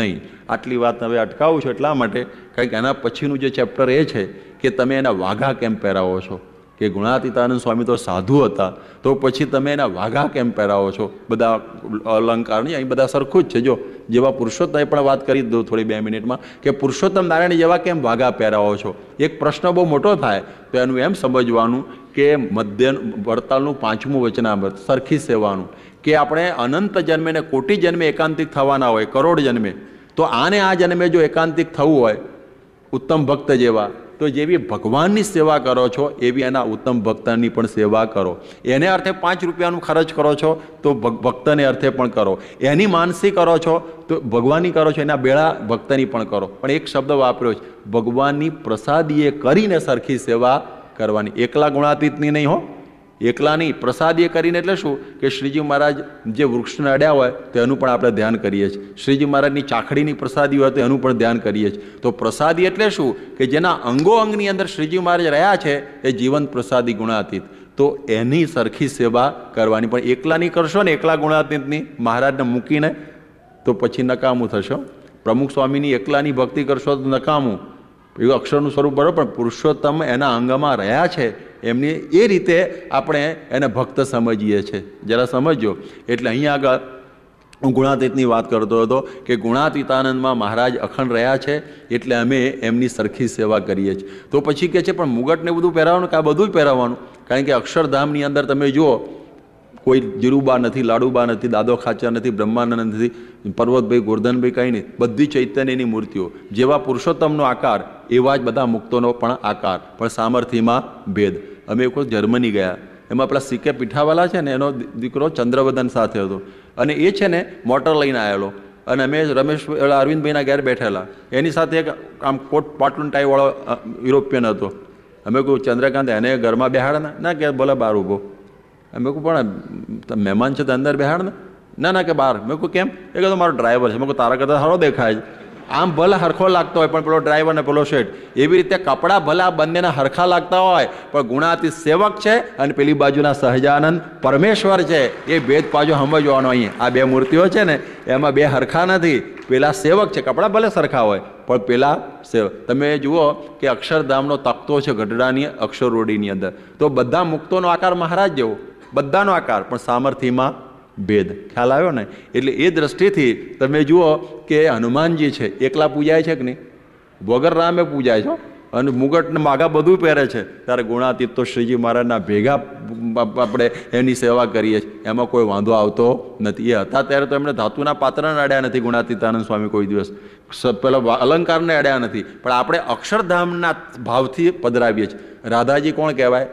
નહીં આટલી વાત હવે અટકાવું છું એટલા માટે કારણ કે એના પછીનું જે ચેપ્ટર એ છે કે તમે એના વાઘા કેમ પહેરાવો છો કે ગુણાતીતાનંદ સ્વામી તો સાધુ હતા તો પછી તમે એના વાઘા કેમ પહેરાવો છો બધા અલંકારની અહીં બધા સરખું જ છે જો જેવા પુરુષોત્તમે પણ વાત કરી દઉં થોડી બે મિનિટમાં કે પુરુષોત્તમ નારાયણ જેવા કેમ વાઘા પહેરાવો છો એક પ્રશ્ન બહુ મોટો થાય તો એનું એમ સમજવાનું કે મધ્ય વડતાલનું પાંચમું વચનામૃત સરખી સેવાનું કે આપણે અનંત જન્મે ને કોટી જન્મે એકાંતિક થવાના હોય કરોડ જન્મે તો આને આ જન્મે જો એકાંતિક થવું હોય ઉત્તમ ભક્ત જેવા તો જેવી ભગવાનની સેવા કરો છો એવી એના ઉત્તમ ભક્તની પણ સેવા કરો એને અર્થે પાંચ રૂપિયાનું ખર્ચ કરો છો તો ભક્તને અર્થે પણ કરો એની માનસી કરો છો તો ભગવાનની કરો છો એના બેળા ભક્તની પણ કરો પણ એક શબ્દ વાપર્યો છે ભગવાનની પ્રસાદીએ કરીને સરખી સેવા કરવાની એકલા ગુણાતીતની નહીં હો એકલા નહીં પ્રસાદીએ કરીને એટલે શું કે શ્રીજી મહારાજ જે વૃક્ષને અડ્યા હોય તેનું પણ આપણે ધ્યાન કરીએ છીએ શ્રીજી મહારાજની ચાખડીની પ્રસાદી હોય તેનું પણ ધ્યાન કરીએ છીએ તો પ્રસાદી એટલે શું કે જેના અંગો અંગની અંદર શ્રીજી મહારાજ રહ્યા છે એ જીવંત પ્રસાદી ગુણાતીત તો એની સરખી સેવા કરવાની પણ એકલા નહીં કરશો ને એકલા ગુણાતીતની મહારાજને મૂકીને તો પછી નકામું થશો પ્રમુખ સ્વામીની એકલાની ભક્તિ કરશો તો નકામું એવું અક્ષરનું સ્વરૂપ બરાબર પણ પુરુષોત્તમ એના અંગમાં રહ્યા છે એમની એ રીતે આપણે એને ભક્ત સમજીએ છીએ જરા સમજો એટલે અહીંયા આગળ હું ગુણાતીતની વાત કરતો હતો કે ગુણાતીતાનંદમાં મહારાજ અખંડ રહ્યા છે એટલે અમે એમની સરખી સેવા કરીએ છીએ તો પછી કે છે પણ મુગટને બધું પહેરાવવાનું કે આ બધું જ પહેરાવવાનું કારણ કે અક્ષરધામની અંદર તમે જુઓ કોઈ જીરુબા નથી લાડુબા નથી દાદો ખાચા નથી બ્રહ્માનંદ નથી પર્વતભાઈ ગોરધનભાઈ કંઈ નહીં બધી ચૈતન્યની મૂર્તિઓ જેવા પુરુષોત્તમનો આકાર એવા જ બધા મુક્તોનો પણ આકાર પણ સામર્થ્યમાં ભેદ અમે એક જર્મની ગયા એમાં પેલા સીકે પીઠાવાલા છે ને એનો દીકરો ચંદ્રવદન સાથે હતો અને એ છે ને મોટર લઈને આવેલો અને અમે રમેશ અરવિંદભાઈના ઘેર બેઠેલા એની સાથે એક આમ કોટ પાટલું ટાઈવાળો યુરોપિયન હતો અમે કહ્યું ચંદ્રકાંત એને ઘરમાં બેહાડે ના કે ભલે બાર ઉભો મેં કહું પણ મહેમાન છે તો અંદર બેહાડ ને ના ના કે બહાર મેં કહું કેમ એ કહ્યું મારો ડ્રાઈવર છે મેં કહું તારા કરતાં સારો દેખાય છે આમ ભલે હરખો લાગતો હોય પણ પેલો ડ્રાઈવર ને પેલો શેઠ એવી રીતે કપડાં ભલે આ બંનેના હરખા લાગતા હોય પણ ગુણાતી સેવક છે અને પેલી બાજુના સહજાનંદ પરમેશ્વર છે એ ભેદ પાછો સમજવાનો અહીં આ બે મૂર્તિઓ છે ને એમાં બે હરખા નથી પેલા સેવક છે કપડાં ભલે સરખા હોય પણ પેલા સેવક તમે જુઓ કે અક્ષરધામનો તખતો છે ગઢડાની અક્ષરરોડીની અંદર તો બધા મુક્તોનો આકાર મહારાજ જેવો બધાનો આકાર પણ સામર્થ્યમાં ભેદ ખ્યાલ આવ્યો ને એટલે એ દ્રષ્ટિથી તમે જુઓ કે હનુમાનજી છે એકલા પૂજાય છે કે નહીં વગર રામે પૂજાય છો અને મુગટને માગા બધું પહેરે છે ત્યારે ગુણાતીત તો શ્રીજી મહારાજના ભેગા આપણે એની સેવા કરીએ છીએ એમાં કોઈ વાંધો આવતો નથી એ હતા ત્યારે તો એમણે ધાતુના પાત્રને અડ્યા નથી ગુણાતીતાનંદ સ્વામી કોઈ દિવસ પેલા અલંકારને અડ્યા નથી પણ આપણે અક્ષરધામના ભાવથી પધરાવીએ છીએ રાધાજી કોણ કહેવાય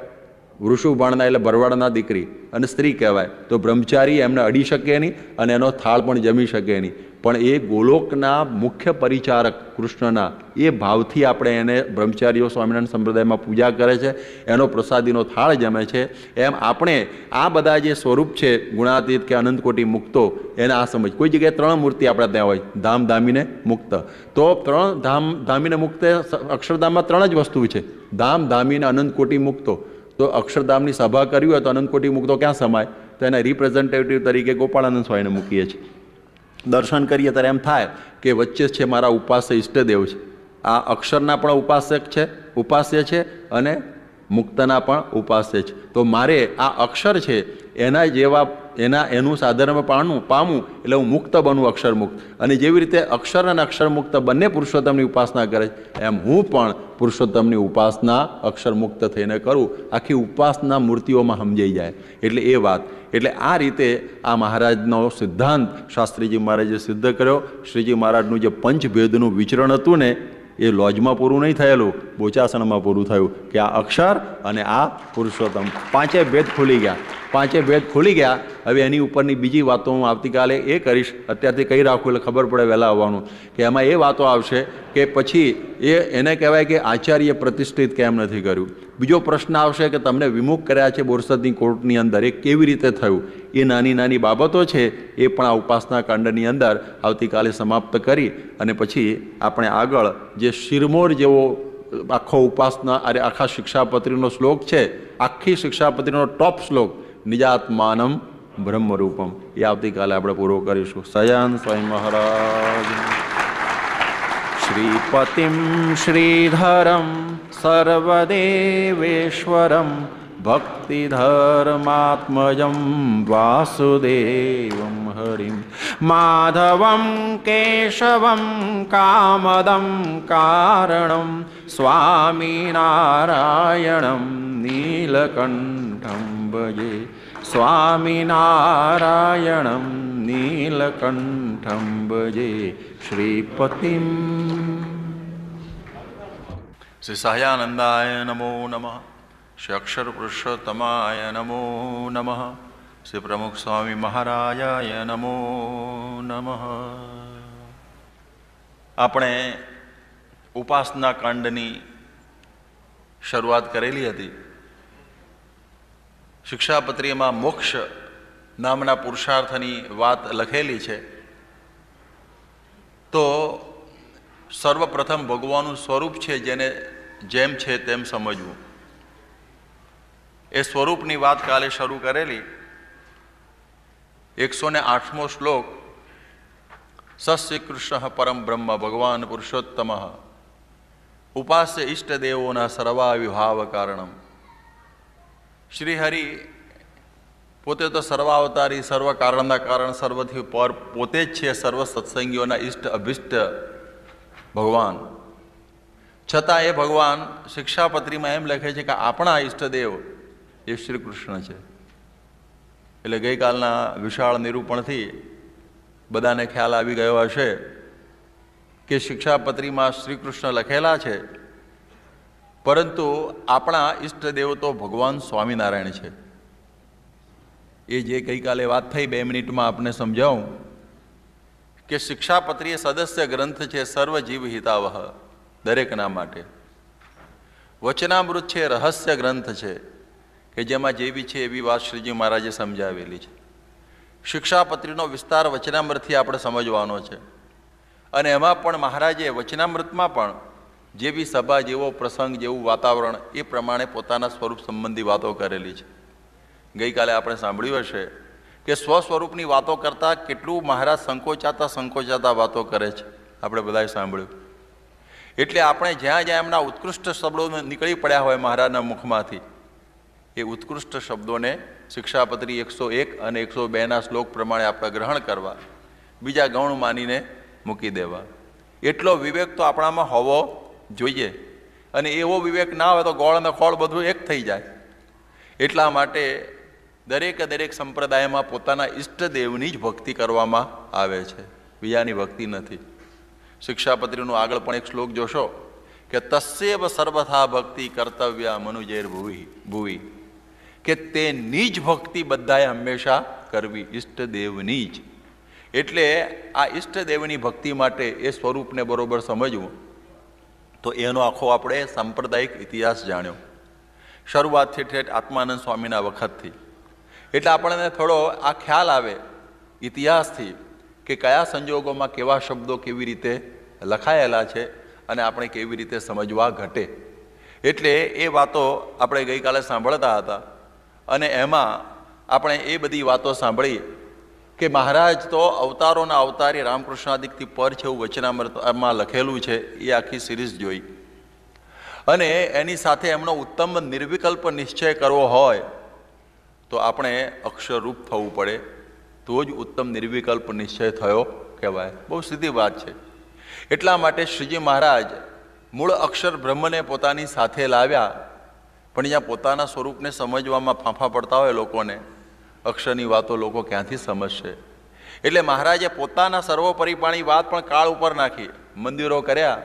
વૃષુભાણના એટલે બરવાડના દીકરી અને સ્ત્રી કહેવાય તો બ્રહ્મચારી એમને અડી શકે નહીં અને એનો થાળ પણ જમી શકે નહીં પણ એ ગોલોકના મુખ્ય પરિચારક કૃષ્ણના એ ભાવથી આપણે એને બ્રહ્મચારીઓ સ્વામિનારાયણ સંપ્રદાયમાં પૂજા કરે છે એનો પ્રસાદીનો થાળ જમે છે એમ આપણે આ બધા જે સ્વરૂપ છે ગુણાતીત કે અનંતકોટી મુક્તો એને આ સમજ કોઈ જગ્યાએ ત્રણ મૂર્તિ આપણે ત્યાં હોય ધામ ધામીને મુક્ત તો ત્રણ ધામ ધામીને મુક્ત અક્ષરધામમાં ત્રણ જ વસ્તુ છે ધામ ધામીને અનંતકોટી મુક્તો તો અક્ષરધામની સભા કરવી હોય તો અનંતકોટી મૂકતો ક્યાં સમાય તો એના રિપ્રેઝેન્ટેટિવ તરીકે ગોપાળાનંદ સ્વામીને મૂકીએ છીએ દર્શન કરીએ ત્યારે એમ થાય કે વચ્ચે છે મારા ઉપાસ્ય ઈષ્ટદેવ છે આ અક્ષરના પણ ઉપાસક છે ઉપાસ્ય છે અને મુક્તના પણ ઉપાસ્ય છે તો મારે આ અક્ષર છે એના જેવા એના એનું સાધનમાં પાણું પામું એટલે હું મુક્ત બનું અક્ષરમુક્ત અને જેવી રીતે અક્ષર અને અક્ષરમુક્ત બંને પુરુષોત્તમની ઉપાસના કરે એમ હું પણ પુરુષોત્તમની ઉપાસના અક્ષરમુક્ત થઈને કરું આખી ઉપાસના મૂર્તિઓમાં સમજાઈ જાય એટલે એ વાત એટલે આ રીતે આ મહારાજનો સિદ્ધાંત શાસ્ત્રીજી મહારાજે સિદ્ધ કર્યો શ્રીજી મહારાજનું જે પંચભેદનું વિચરણ હતું ને એ લોજમાં પૂરું નહીં થયેલું બોચાસણમાં પૂરું થયું કે આ અક્ષર અને આ પુરુષોત્તમ પાંચે ભેદ ખુલી ગયા પાંચે ભેદ ખુલી ગયા હવે એની ઉપરની બીજી વાતો હું આવતીકાલે એ કરીશ અત્યારથી કહી રાખું એટલે ખબર પડે વહેલા આવવાનું કે એમાં એ વાતો આવશે કે પછી એ એને કહેવાય કે આચાર્ય પ્રતિષ્ઠિત કેમ નથી કર્યું બીજો પ્રશ્ન આવશે કે તમને વિમુખ કર્યા છે બોરસદની કોર્ટની અંદર એ કેવી રીતે થયું એ નાની નાની બાબતો છે એ પણ આ ઉપાસના કાંડની અંદર આવતીકાલે સમાપ્ત કરી અને પછી આપણે આગળ જે શિરમોર જેવો આખો ઉપાસના અરે આખા શિક્ષાપત્રીનો શ્લોક છે આખી શિક્ષાપત્રીનો ટોપ શ્લોક નિજાત્માનમ બ્રહ્મરૂપમ એ આવતીકાલે આપણે પૂરો કરીશું સયાન સ્વામી મહારાજ શ્રીપતિમ શ્રીધરમ સર્વદેવેશ્વરમ भक्तिधर्मात्मजं वासुदेवं हरिं माधवं केशवं कामदं कारणं स्वामिनारायणं नीलकण्ठम् શંભયે સ્વામિનારાયણમ નીલકંઠમ ભજે શ્રીપતિમ શ્રી સહયાનંદાય નમો નમઃ શ્રી અક્ષર પુરુષોત્તમાય નમો નમઃ શ્રી પ્રમુખ સ્વામી મહારાજાય નમો નમઃ આપણે ઉપાસના કાંડની શરૂઆત કરેલી હતી શિક્ષાપત્રીમાં મોક્ષ નામના પુરુષાર્થની વાત લખેલી છે તો સર્વપ્રથમ ભગવાનનું સ્વરૂપ છે જેને જેમ છે તેમ સમજવું એ સ્વરૂપની વાત કાલે શરૂ કરેલી એકસો ને આઠમો શ્લોક સસ્ય કૃષ્ણ પરમ બ્રહ્મ ભગવાન પુરુષોત્તમ ઉપાસ્ય ઇષ્ટદેવોના સર્વાવિભાવ કારણમ શ્રી હરિ પોતે તો સર્વાવતારી સર્વ કારણના કારણ સર્વથી પર પોતે જ છે સર્વ સત્સંગીઓના ઇષ્ટ અભિષ્ટ ભગવાન છતાં એ ભગવાન શિક્ષાપત્રીમાં એમ લખે છે કે આપણા ઇષ્ટદેવ એ શ્રી કૃષ્ણ છે એટલે ગઈકાલના વિશાળ નિરૂપણથી બધાને ખ્યાલ આવી ગયો હશે કે શિક્ષાપત્રીમાં શ્રી કૃષ્ણ લખેલા છે પરંતુ આપણા ઈષ્ટદેવ તો ભગવાન સ્વામિનારાયણ છે એ જે ગઈકાલે વાત થઈ બે મિનિટમાં આપને સમજાવું કે શિક્ષાપત્રીય સદસ્ય ગ્રંથ છે સર્વજીવ હિતાવહ દરેકના માટે વચનામૃત છે રહસ્ય ગ્રંથ છે કે જેમાં જેવી છે એવી વાત શ્રીજી મહારાજે સમજાવેલી છે શિક્ષાપત્રીનો વિસ્તાર વચનામૃતથી આપણે સમજવાનો છે અને એમાં પણ મહારાજે વચનામૃતમાં પણ જે બી સભા જેવો પ્રસંગ જેવું વાતાવરણ એ પ્રમાણે પોતાના સ્વરૂપ સંબંધી વાતો કરેલી છે ગઈકાલે આપણે સાંભળ્યું હશે કે સ્વ સ્વરૂપની વાતો કરતાં કેટલું મહારાજ સંકોચાતા સંકોચાતા વાતો કરે છે આપણે બધાએ સાંભળ્યું એટલે આપણે જ્યાં જ્યાં એમના ઉત્કૃષ્ટ શબ્દો નીકળી પડ્યા હોય મહારાજના મુખમાંથી એ ઉત્કૃષ્ટ શબ્દોને શિક્ષાપત્રી એકસો એક અને એકસો બેના શ્લોક પ્રમાણે આપણે ગ્રહણ કરવા બીજા ગૌણ માનીને મૂકી દેવા એટલો વિવેક તો આપણામાં હોવો જોઈએ અને એવો વિવેક ના આવે તો ગોળ અને ખોળ બધું એક થઈ જાય એટલા માટે દરેક દરેક સંપ્રદાયમાં પોતાના ઈષ્ટદેવની જ ભક્તિ કરવામાં આવે છે બીજાની ભક્તિ નથી શિક્ષાપત્રીનું આગળ પણ એક શ્લોક જોશો કે તસ્સેવ સર્વથા ભક્તિ કર્તવ્ય મનુજેર ભૂવિ ભૂવિ કે તેની જ ભક્તિ બધાએ હંમેશા કરવી ઈષ્ટદેવની જ એટલે આ ઈષ્ટદેવની ભક્તિ માટે એ સ્વરૂપને બરોબર સમજવું તો એનો આખો આપણે સાંપ્રદાયિક ઇતિહાસ જાણ્યો શરૂઆતથી ઠેઠ આત્માનંદ સ્વામીના વખતથી એટલે આપણને થોડો આ ખ્યાલ આવે ઇતિહાસથી કે કયા સંજોગોમાં કેવા શબ્દો કેવી રીતે લખાયેલા છે અને આપણે કેવી રીતે સમજવા ઘટે એટલે એ વાતો આપણે ગઈકાલે સાંભળતા હતા અને એમાં આપણે એ બધી વાતો સાંભળી કે મહારાજ તો અવતારોના અવતારી રામકૃષ્ણાદિકથી પર છે એવું વચનામૃતમાં લખેલું છે એ આખી સિરીઝ જોઈ અને એની સાથે એમનો ઉત્તમ નિર્વિકલ્પ નિશ્ચય કરવો હોય તો આપણે અક્ષરરૂપ થવું પડે તો જ ઉત્તમ નિર્વિકલ્પ નિશ્ચય થયો કહેવાય બહુ સીધી વાત છે એટલા માટે શ્રીજી મહારાજ મૂળ અક્ષર બ્રહ્મને પોતાની સાથે લાવ્યા પણ જ્યાં પોતાના સ્વરૂપને સમજવામાં ફાંફા પડતા હોય લોકોને અક્ષરની વાતો લોકો ક્યાંથી સમજશે એટલે મહારાજે પોતાના સર્વોપરીપાણી વાત પણ કાળ ઉપર નાખી મંદિરો કર્યા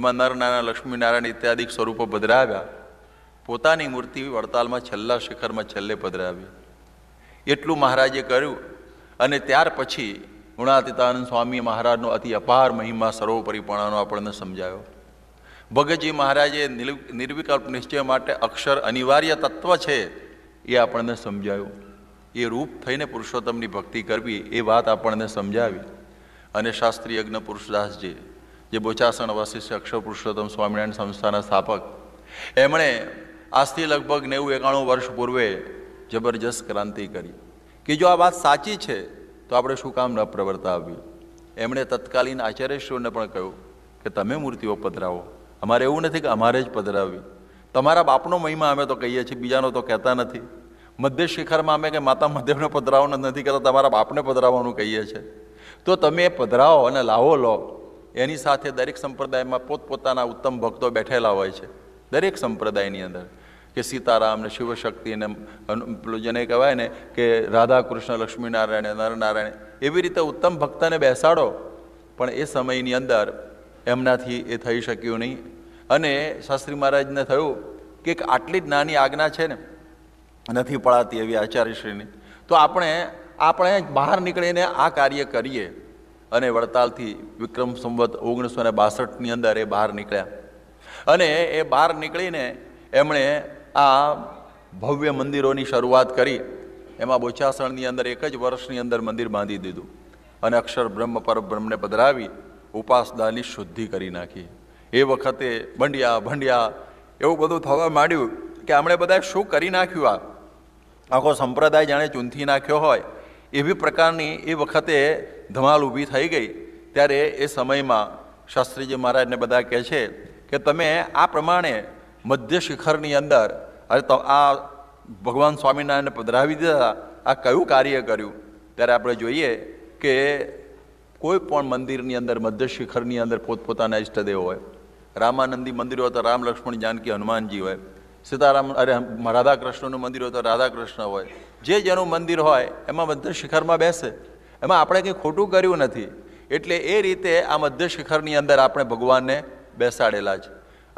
એમાં નરનારાયણ લક્ષ્મીનારાયણ ઇત્યાદિક સ્વરૂપો પધરાવ્યા પોતાની મૂર્તિ વડતાલમાં છેલ્લા શિખરમાં છેલ્લે પધરાવી એટલું મહારાજે કર્યું અને ત્યાર પછી ગુણાતીતાનંદ સ્વામી મહારાજનો અતિ અપાર મહિમા સર્વોપરીપણાનો આપણને સમજાયો ભગતજી મહારાજે નિર્વિકલ્પ નિશ્ચય માટે અક્ષર અનિવાર્ય તત્વ છે એ આપણને સમજાયું એ રૂપ થઈને પુરુષોત્તમની ભક્તિ કરવી એ વાત આપણને સમજાવી અને શાસ્ત્રીય યજ્ઞ પુરુષદાસજી જે બોચાસણ વશિષ્ઠ અક્ષર પુરુષોત્તમ સ્વામિનારાયણ સંસ્થાના સ્થાપક એમણે આજથી લગભગ નેવું એકાણું વર્ષ પૂર્વે જબરજસ્ત ક્રાંતિ કરી કે જો આ વાત સાચી છે તો આપણે શું કામ ન પ્રવર્તાવીએ એમણે તત્કાલીન આચાર્યશ્રીઓને પણ કહ્યું કે તમે મૂર્તિઓ પધરાવો અમારે એવું નથી કે અમારે જ પધરાવી તમારા બાપનો મહિમા અમે તો કહીએ છીએ બીજાનો તો કહેતા નથી મધ્ય શિખરમાં અમે કે માતા મહાદેવને પધરાવવાનું નથી કરતા તમારા બાપને પધરાવવાનું કહીએ છીએ તો તમે પધરાવો અને લાવો લો એની સાથે દરેક સંપ્રદાયમાં પોતપોતાના ઉત્તમ ભક્તો બેઠેલા હોય છે દરેક સંપ્રદાયની અંદર કે સીતારામને ને શિવશક્તિ જેને કહેવાય ને કે રાધા કૃષ્ણ લક્ષ્મીનારાયણ નરનારાયણ એવી રીતે ઉત્તમ ભક્તને બેસાડો પણ એ સમયની અંદર એમનાથી એ થઈ શક્યું નહીં અને શાસ્ત્રી મહારાજને થયું કે એક આટલી જ નાની આજ્ઞા છે ને નથી પડાતી એવી આચાર્યશ્રીની તો આપણે આપણે બહાર નીકળીને આ કાર્ય કરીએ અને વડતાલથી વિક્રમ સંવત ઓગણીસો ને બાસઠની અંદર એ બહાર નીકળ્યા અને એ બહાર નીકળીને એમણે આ ભવ્ય મંદિરોની શરૂઆત કરી એમાં બોચાસણની અંદર એક જ વર્ષની અંદર મંદિર બાંધી દીધું અને અક્ષર બ્રહ્મ પર બ્રહ્મને પધરાવી ઉપાસદાની શુદ્ધિ કરી નાખી એ વખતે ભંડિયા ભંડિયા એવું બધું થવા માંડ્યું કે આમણે બધાએ શું કરી નાખ્યું આ આખો સંપ્રદાય જાણે ચૂંથી નાખ્યો હોય એવી પ્રકારની એ વખતે ધમાલ ઊભી થઈ ગઈ ત્યારે એ સમયમાં શાસ્ત્રીજી મહારાજને બધા કહે છે કે તમે આ પ્રમાણે મધ્ય શિખરની અંદર અરે આ ભગવાન સ્વામિનારાયણને પધરાવી દીધા આ કયું કાર્ય કર્યું ત્યારે આપણે જોઈએ કે કોઈ પણ મંદિરની અંદર મધ્ય શિખરની અંદર પોતપોતાના ઇષ્ટદેવ હોય રામાનંદી મંદિર હોય તો રામ લક્ષ્મણ જાનકી હનુમાનજી હોય સીતારામ અરે રાધાકૃષ્ણનું મંદિર હોય તો રાધાકૃષ્ણ હોય જે જેનું મંદિર હોય એમાં મધ્ય શિખરમાં બેસે એમાં આપણે કંઈ ખોટું કર્યું નથી એટલે એ રીતે આ મધ્ય શિખરની અંદર આપણે ભગવાનને બેસાડેલા છે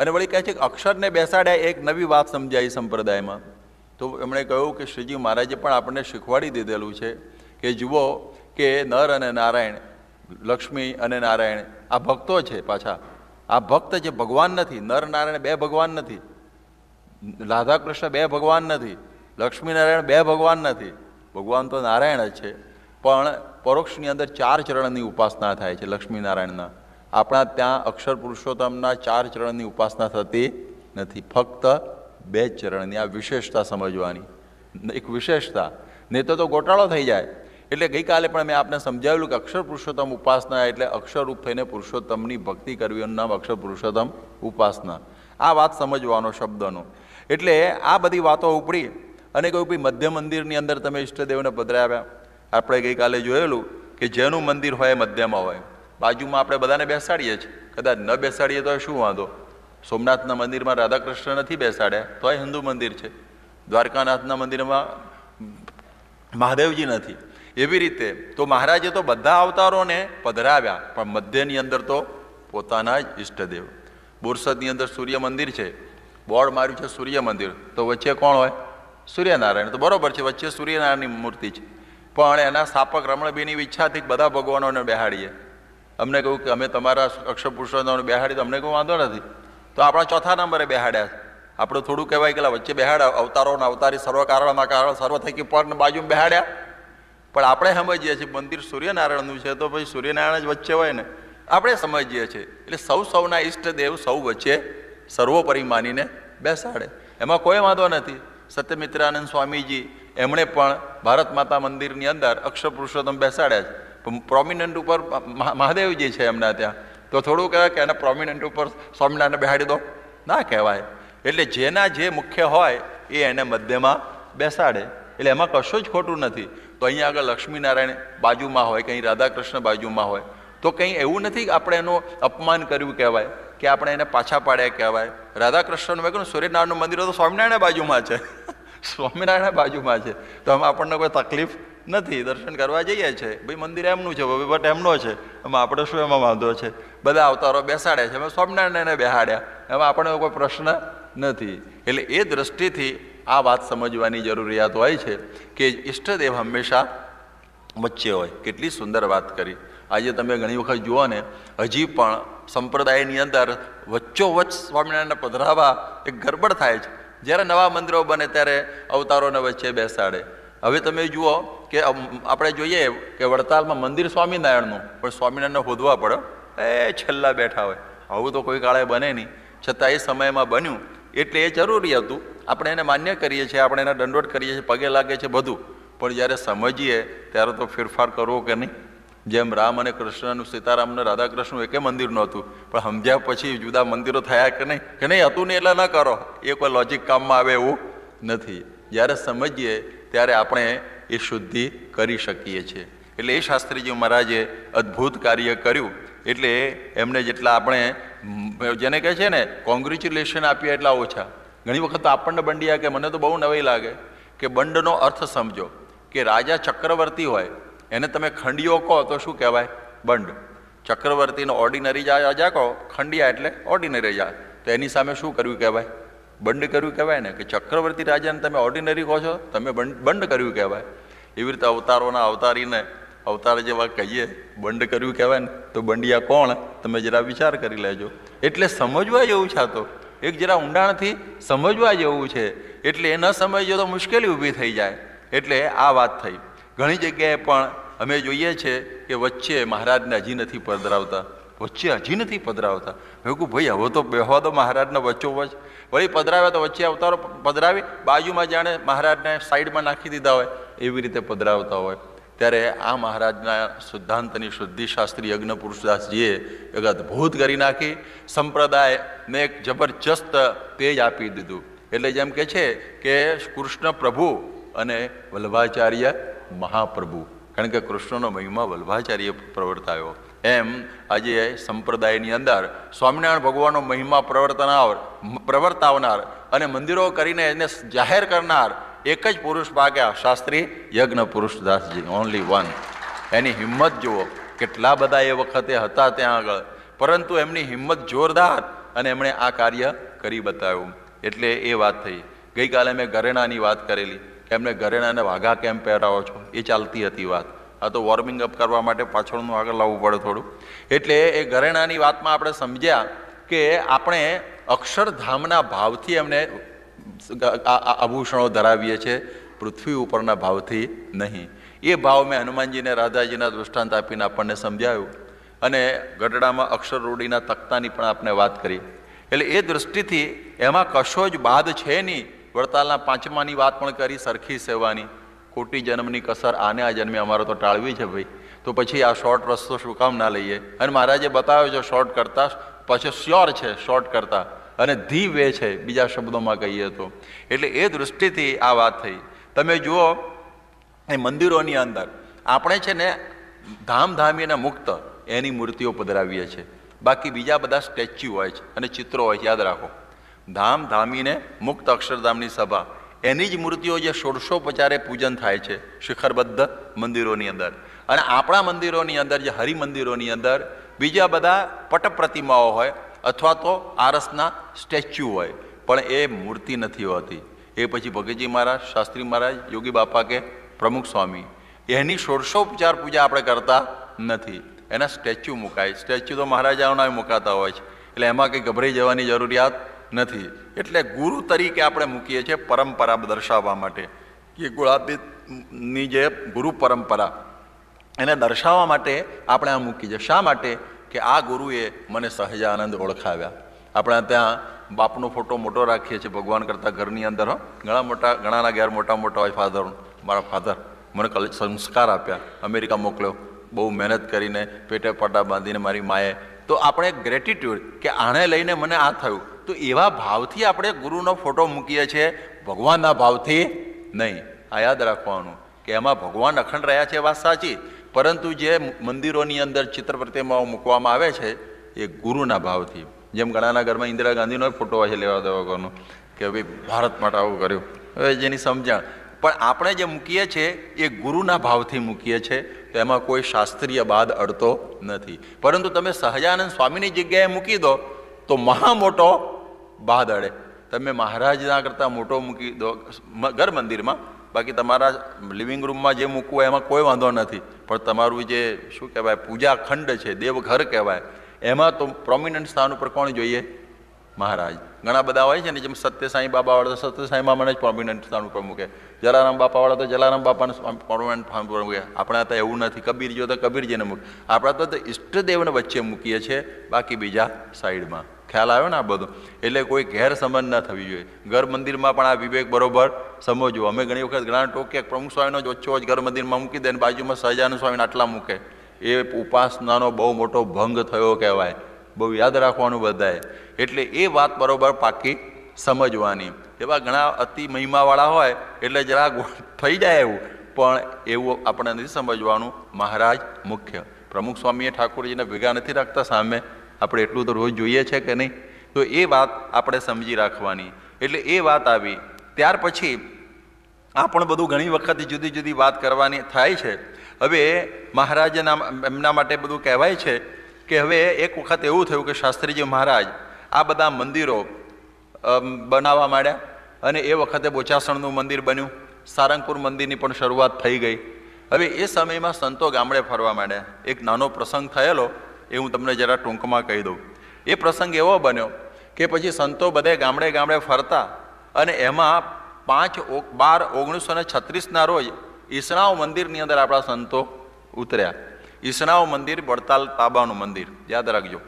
અને વળી કહે છે કે અક્ષરને બેસાડ્યા એક નવી વાત સમજાય સંપ્રદાયમાં તો એમણે કહ્યું કે શ્રીજી મહારાજે પણ આપણને શીખવાડી દીધેલું છે કે જુઓ કે નર અને નારાયણ લક્ષ્મી અને નારાયણ આ ભક્તો છે પાછા આ ભક્ત જે ભગવાન નથી નર નારાયણ બે ભગવાન નથી રાધા કૃષ્ણ બે ભગવાન નથી લક્ષ્મીનારાયણ બે ભગવાન નથી ભગવાન તો નારાયણ જ છે પણ પરોક્ષની અંદર ચાર ચરણની ઉપાસના થાય છે લક્ષ્મીનારાયણના આપણા ત્યાં અક્ષર પુરુષોત્તમના ચાર ચરણની ઉપાસના થતી નથી ફક્ત બે ચરણની આ વિશેષતા સમજવાની એક વિશેષતા નહીં તો ગોટાળો થઈ જાય એટલે ગઈકાલે પણ મેં આપને સમજાવેલું કે અક્ષર પુરુષોત્તમ ઉપાસના એટલે અક્ષરરૂપ થઈને પુરુષોત્તમની ભક્તિ કરવી એનું નામ અક્ષર પુરુષોત્તમ ઉપાસના આ વાત સમજવાનો શબ્દનો એટલે આ બધી વાતો ઉપડી અને કહ્યું ભાઈ મધ્ય મંદિરની અંદર તમે ઈષ્ટદેવને પધરાવ્યા આપણે ગઈકાલે જોયેલું કે જેનું મંદિર હોય મધ્યમાં હોય બાજુમાં આપણે બધાને બેસાડીએ છીએ કદાચ ન બેસાડીએ તો શું વાંધો સોમનાથના મંદિરમાં રાધાકૃષ્ણ નથી બેસાડ્યા તોય હિન્દુ મંદિર છે દ્વારકાનાથના મંદિરમાં મહાદેવજી નથી એવી રીતે તો મહારાજે તો બધા અવતારોને પધરાવ્યા પણ મધ્યની અંદર તો પોતાના જ ઈષ્ટદેવ બોરસદની અંદર સૂર્ય મંદિર છે બોર્ડ માર્યું છે સૂર્ય મંદિર તો વચ્ચે કોણ હોય સૂર્યનારાયણ તો બરોબર છે વચ્ચે સૂર્યનારાયણની મૂર્તિ છે પણ એના સ્થાપક રમણબીની ઈચ્છાથી બધા ભગવાનોને બેહાડીએ અમને કહ્યું કે અમે તમારા અક્ષપુરુષોને બેહાડી તો અમને કોઈ વાંધો નથી તો આપણા ચોથા નંબરે બેહાડ્યા આપણે થોડું કહેવાય કે વચ્ચે બેહાડ્યા અવતારોના અવતારી સર્વ કારણના કારણ સર્વ થકી પણ બાજુ બેહાડ્યા પણ આપણે સમજીએ છીએ મંદિર સૂર્યનારાયણનું છે તો પછી સૂર્યનારાયણ જ વચ્ચે હોય ને આપણે સમજીએ છીએ એટલે સૌ સૌના ઈષ્ટદેવ સૌ વચ્ચે સર્વોપરી માનીને બેસાડે એમાં કોઈ વાંધો નથી સત્યમિત્રાનંદ સ્વામીજી એમણે પણ ભારત માતા મંદિરની અંદર અક્ષર પુરુષોત્તમ બેસાડ્યા છે પણ પ્રોમિનન્ટ ઉપર મહાદેવજી છે એમના ત્યાં તો થોડું કહેવાય કે એના પ્રોમિનન્ટ ઉપર સ્વામિનારાયણ બેહાડી દો ના કહેવાય એટલે જેના જે મુખ્ય હોય એ એને મધ્યમાં બેસાડે એટલે એમાં કશું જ ખોટું નથી તો અહીંયા આગળ લક્ષ્મીનારાયણ બાજુમાં હોય કંઈ રાધાકૃષ્ણ બાજુમાં હોય તો કંઈ એવું નથી આપણે એનું અપમાન કર્યું કહેવાય કે આપણે એને પાછા પાડ્યા કહેવાય રાધાકૃષ્ણ મેં કહ્યું સૂર્યનારાયણનું મંદિર તો સ્વામિનારાયણ બાજુમાં છે સ્વામિનારાયણ બાજુમાં છે તો આમાં આપણને કોઈ તકલીફ નથી દર્શન કરવા જઈએ છે ભાઈ મંદિર એમનું છે ભટ એમનો છે એમાં આપણે શું એમાં વાંધો છે બધા અવતારો બેસાડ્યા છે અમે સ્વામિનારાયણને બેહાડ્યા એમાં આપણને કોઈ પ્રશ્ન નથી એટલે એ દ્રષ્ટિથી આ વાત સમજવાની જરૂરિયાત હોય છે કે ઈષ્ટદેવ હંમેશા વચ્ચે હોય કેટલી સુંદર વાત કરી આજે તમે ઘણી વખત જુઓ ને હજી પણ સંપ્રદાયની અંદર વચ્ચોવચ્ચ સ્વામિનારાયણને પધરાવા એક ગરબડ થાય છે જ્યારે નવા મંદિરો બને ત્યારે અવતારોને વચ્ચે બેસાડે હવે તમે જુઓ કે આપણે જોઈએ કે વડતાલમાં મંદિર સ્વામિનારાયણનું પણ સ્વામિનારાયણને હોદવા પડે એ છેલ્લા બેઠા હોય આવું તો કોઈ કાળે બને નહીં છતાં એ સમયમાં બન્યું એટલે એ જરૂરી હતું આપણે એને માન્ય કરીએ છીએ આપણે એને દંડોટ કરીએ છીએ પગે લાગે છે બધું પણ જ્યારે સમજીએ ત્યારે તો ફેરફાર કરવો કે નહીં જેમ રામ અને કૃષ્ણનું સીતારામને રાધાકૃષ્ણ એકે મંદિર નહોતું પણ સમજ્યા પછી જુદા મંદિરો થયા કે નહીં કે નહીં હતું ને એટલે ન કરો એ કોઈ લોજિક કામમાં આવે એવું નથી જ્યારે સમજીએ ત્યારે આપણે એ શુદ્ધિ કરી શકીએ છીએ એટલે એ શાસ્ત્રીજી મહારાજે અદ્ભુત કાર્ય કર્યું એટલે એમને જેટલા આપણે જેને કહે છે ને કોંગ્રેચ્યુલેશન આપ્યા એટલા ઓછા ઘણી વખત તો આપણને બંડિયા કે મને તો બહુ નવાઈ લાગે કે બંડનો અર્થ સમજો કે રાજા ચક્રવર્તી હોય એને તમે ખંડિયો કહો તો શું કહેવાય બંડ ચક્રવર્તીને ઓર્ડિનરી જા રાજા કહો ખંડિયા એટલે ઓર્ડિનરી રાજા તો એની સામે શું કર્યું કહેવાય બંડ કર્યું કહેવાય ને કે ચક્રવર્તી રાજાને તમે ઓર્ડિનરી કહો છો તમે બંડ કર્યું કહેવાય એવી રીતે અવતારોના અવતારીને અવતાર જેવા કહીએ બંડ કર્યું કહેવાય ને તો બંડિયા કોણ તમે જરા વિચાર કરી લેજો એટલે સમજવા જેવું છે તો એક જરા ઊંડાણથી સમજવા જેવું છે એટલે એ ન સમજ્યો તો મુશ્કેલી ઊભી થઈ જાય એટલે આ વાત થઈ ઘણી જગ્યાએ પણ અમે જોઈએ છે કે વચ્ચે મહારાજને હજી નથી પધરાવતા વચ્ચે હજી નથી પધરાવતા મેં કહું ભાઈ હવે તો બેહવા દો વચ્ચો વચ્ચોવચ વળી પધરાવ્યા તો વચ્ચે અવતારો પધરાવી બાજુમાં જાણે મહારાજને સાઈડમાં નાખી દીધા હોય એવી રીતે પધરાવતા હોય ત્યારે આ મહારાજના સિદ્ધાંતની શુદ્ધિ શાસ્ત્રી યજ્ઞ પુરુષદાસજીએ એક અદ્ભુત કરી નાખી સંપ્રદાયને એક જબરજસ્ત તેજ આપી દીધું એટલે જેમ કે છે કે કૃષ્ણ પ્રભુ અને વલ્લભાચાર્ય મહાપ્રભુ કારણ કે કૃષ્ણનો મહિમા વલ્ભાચાર્ય પ્રવર્તાયો એમ આજે સંપ્રદાયની અંદર સ્વામિનારાયણ ભગવાનનો મહિમા પ્રવર્તનાર પ્રવર્તાવનાર અને મંદિરો કરીને એને જાહેર કરનાર એક જ પુરુષ ભાગ્યા શાસ્ત્રી યજ્ઞ પુરુષદાસજી ઓનલી વન એની હિંમત જુઓ કેટલા બધા એ વખતે હતા ત્યાં આગળ પરંતુ એમની હિંમત જોરદાર અને એમણે આ કાર્ય કરી બતાવ્યું એટલે એ વાત થઈ ગઈકાલે મેં ઘરેણાની વાત કરેલી એમને ઘરેણાને વાઘા કેમ પહેરાવો છો એ ચાલતી હતી વાત આ તો વોર્મિંગ અપ કરવા માટે પાછળનું આગળ લાવવું પડે થોડું એટલે એ ઘરેણાની વાતમાં આપણે સમજ્યા કે આપણે અક્ષરધામના ભાવથી એમને આભૂષણો ધરાવીએ છીએ પૃથ્વી ઉપરના ભાવથી નહીં એ ભાવ મેં હનુમાનજીને રાધાજીના દૃષ્ટાંત આપીને આપણને સમજાયું અને ગઢડામાં અક્ષર અક્ષરરૂઢીના તખ્તાની પણ આપણે વાત કરી એટલે એ દૃષ્ટિથી એમાં કશો જ બાદ છે નહીં વડતાલના પાંચમાની વાત પણ કરી સરખી સેવાની ખોટી જન્મની કસર આને આ જન્મે અમારો તો ટાળવી છે ભાઈ તો પછી આ શોર્ટ રસ્તો શું કામ ના લઈએ અને મહારાજે બતાવ્યો છે શોર્ટ કરતાં પછી શ્યોર છે શોર્ટ કરતાં અને ધી વે છે બીજા શબ્દોમાં કહીએ તો એટલે એ દૃષ્ટિથી આ વાત થઈ તમે જુઓ એ મંદિરોની અંદર આપણે છે ને ધામધામીને મુક્ત એની મૂર્તિઓ પધરાવીએ છીએ બાકી બીજા બધા સ્ટેચ્યુ હોય છે અને ચિત્રો હોય છે યાદ રાખો ધામ ધામીને મુક્ત અક્ષરધામની સભા એની જ મૂર્તિઓ જે ષોડશોપચારે પૂજન થાય છે શિખરબદ્ધ મંદિરોની અંદર અને આપણા મંદિરોની અંદર જે હરિમંદિરોની અંદર બીજા બધા પટ પ્રતિમાઓ હોય અથવા તો આરસના સ્ટેચ્યુ હોય પણ એ મૂર્તિ નથી હોતી એ પછી ભગતજી મહારાજ શાસ્ત્રી મહારાજ યોગી બાપા કે પ્રમુખ સ્વામી એની ઉપચાર પૂજા આપણે કરતા નથી એના સ્ટેચ્યુ મુકાય સ્ટેચ્યુ તો મહારાજાઓના મુકાતા હોય છે એટલે એમાં કંઈ ગભરાઈ જવાની જરૂરિયાત નથી એટલે ગુરુ તરીકે આપણે મૂકીએ છીએ પરંપરા દર્શાવવા માટે કે ગુળાબીની જે ગુરુ પરંપરા એને દર્શાવવા માટે આપણે આ મૂકી છે શા માટે કે આ ગુરુએ મને સહજાનંદ ઓળખાવ્યા આપણે ત્યાં બાપનો ફોટો મોટો રાખીએ છીએ ભગવાન કરતાં ઘરની અંદર ઘણા મોટા ઘણાના ઘેર મોટા મોટા હોય ફાધર મારા ફાધર મને કલ સંસ્કાર આપ્યા અમેરિકા મોકલ્યો બહુ મહેનત કરીને પેટે પાટા બાંધીને મારી માએ તો આપણે ગ્રેટિટ્યૂડ કે આણે લઈને મને આ થયું તો એવા ભાવથી આપણે ગુરુનો ફોટો મૂકીએ છીએ ભગવાનના ભાવથી નહીં આ યાદ રાખવાનું કે એમાં ભગવાન અખંડ રહ્યા છે વાત સાચી પરંતુ જે મંદિરોની અંદર ચિત્ર પ્રતિમાઓ મૂકવામાં આવે છે એ ગુરુના ભાવથી જેમ ઘણાના ઘરમાં ઇન્દિરા ગાંધીનો ફોટો હોય છે લેવા દેવાનો કે ભાઈ ભારત માટે આવું કર્યું હવે જેની સમજણ પણ આપણે જે મૂકીએ છીએ એ ગુરુના ભાવથી મૂકીએ છીએ તો એમાં કોઈ શાસ્ત્રીય બાદ અડતો નથી પરંતુ તમે સહજાનંદ સ્વામીની જગ્યાએ મૂકી દો તો મહા મોટો બાદળે તમે મહારાજના કરતાં મોટો મૂકી દો ઘર મંદિરમાં બાકી તમારા લિવિંગ રૂમમાં જે મૂકવું એમાં કોઈ વાંધો નથી પણ તમારું જે શું કહેવાય પૂજા ખંડ છે દેવઘર કહેવાય એમાં તો પ્રોમિનન્ટ સ્થાન ઉપર કોણ જોઈએ મહારાજ ઘણા બધા હોય છે ને જેમ સત્ય સાંઈ બાબાવાળા તો સત્ય સાંઈ બાબાને જ પ્રોમિનન્ટ સ્થાન ઉપર મૂકે જલારામ બાપાવાળા તો જલારામ બાપાને પ્રોમિનન્ટ સ્થાન ઉપર મૂકે આપણે તો એવું નથી કબીર તો કબીરજીને મૂકે આપણા તો ઈષ્ટદેવને વચ્ચે મૂકીએ છીએ બાકી બીજા સાઈડમાં ખ્યાલ આવ્યો ને આ બધો એટલે કોઈ ગેરસમજ ના થવી જોઈએ ઘર મંદિરમાં પણ આ વિવેક બરોબર સમજવો અમે ઘણી વખત ઘણા ટોકીએ પ્રમુખ સ્વામીનો જ ઓછો જ ઘર મંદિરમાં મૂકી દે ને બાજુમાં સહજાનંદ સ્વામીને આટલા મૂકે એ ઉપાસનાનો બહુ મોટો ભંગ થયો કહેવાય બહુ યાદ રાખવાનું બધાએ એટલે એ વાત બરોબર પાકી સમજવાની એવા ઘણા અતિ મહિમાવાળા હોય એટલે જરા થઈ જાય એવું પણ એવું આપણે નથી સમજવાનું મહારાજ મુખ્ય પ્રમુખ સ્વામીએ ઠાકોરજીને ભેગા નથી રાખતા સામે આપણે એટલું તો રોજ જોઈએ છે કે નહીં તો એ વાત આપણે સમજી રાખવાની એટલે એ વાત આવી ત્યાર પછી આ પણ બધું ઘણી વખત જુદી જુદી વાત કરવાની થાય છે હવે મહારાજના એમના માટે બધું કહેવાય છે કે હવે એક વખત એવું થયું કે શાસ્ત્રીજી મહારાજ આ બધા મંદિરો બનાવવા માંડ્યા અને એ વખતે બોચાસણનું મંદિર બન્યું સારંગપુર મંદિરની પણ શરૂઆત થઈ ગઈ હવે એ સમયમાં સંતો ગામડે ફરવા માંડ્યા એક નાનો પ્રસંગ થયેલો એ હું તમને જરા ટૂંકમાં કહી દઉં એ પ્રસંગ એવો બન્યો કે પછી સંતો બધે ગામડે ગામડે ફરતા અને એમાં પાંચ બાર ઓગણીસો ને છત્રીસના રોજ ઈસણાવ મંદિરની અંદર આપણા સંતો ઉતર્યા ઈસણાવ મંદિર વડતાલ તાબાનું મંદિર યાદ રાખજો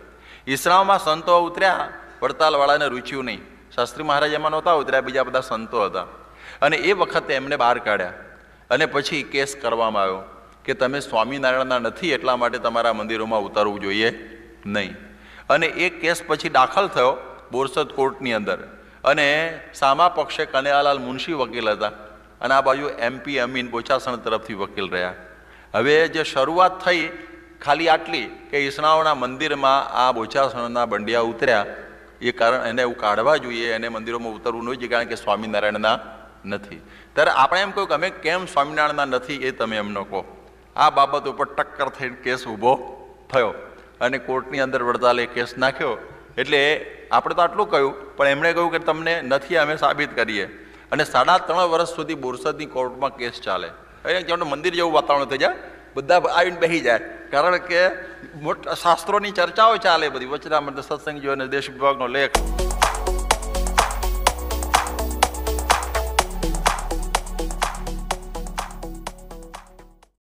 ઈસણાવમાં સંતો ઉતર્યા વડતાલવાળાને રૂચ્યું નહીં શાસ્ત્રી મહારાજ એમાં નહોતા ઉતર્યા બીજા બધા સંતો હતા અને એ વખતે એમને બહાર કાઢ્યા અને પછી કેસ કરવામાં આવ્યો કે તમે સ્વામિનારાયણના નથી એટલા માટે તમારા મંદિરોમાં ઉતારવું જોઈએ નહીં અને એ કેસ પછી દાખલ થયો બોરસદ કોર્ટની અંદર અને સામા પક્ષે કનૈયાલાલ મુનશી વકીલ હતા અને આ બાજુ એમપી અમીન બોચાસણ તરફથી વકીલ રહ્યા હવે જે શરૂઆત થઈ ખાલી આટલી કે ઈસણાઓના મંદિરમાં આ બોચાસણના બંડિયા ઉતર્યા એ કારણ એને એવું કાઢવા જોઈએ એને મંદિરોમાં ઉતરવું ન જોઈએ કારણ કે સ્વામિનારાયણના નથી ત્યારે આપણે એમ કહ્યું કે અમે કેમ સ્વામિનારાયણના નથી એ તમે એમ ન કહો આ બાબત ઉપર ટક્કર થઈને કેસ ઊભો થયો અને કોર્ટની અંદર વડતાલે કેસ નાખ્યો એટલે આપણે તો આટલું કહ્યું પણ એમણે કહ્યું કે તમને નથી અમે સાબિત કરીએ અને સાડા ત્રણ વર્ષ સુધી બોરસદની કોર્ટમાં કેસ ચાલે એટલે મંદિર જેવું વાતાવરણ થઈ જાય બધા આવીને બેસી જાય કારણ કે મોટા શાસ્ત્રોની ચર્ચાઓ ચાલે બધી વચનામૃત સત્સંગ અને દેશ વિભાગનો લેખ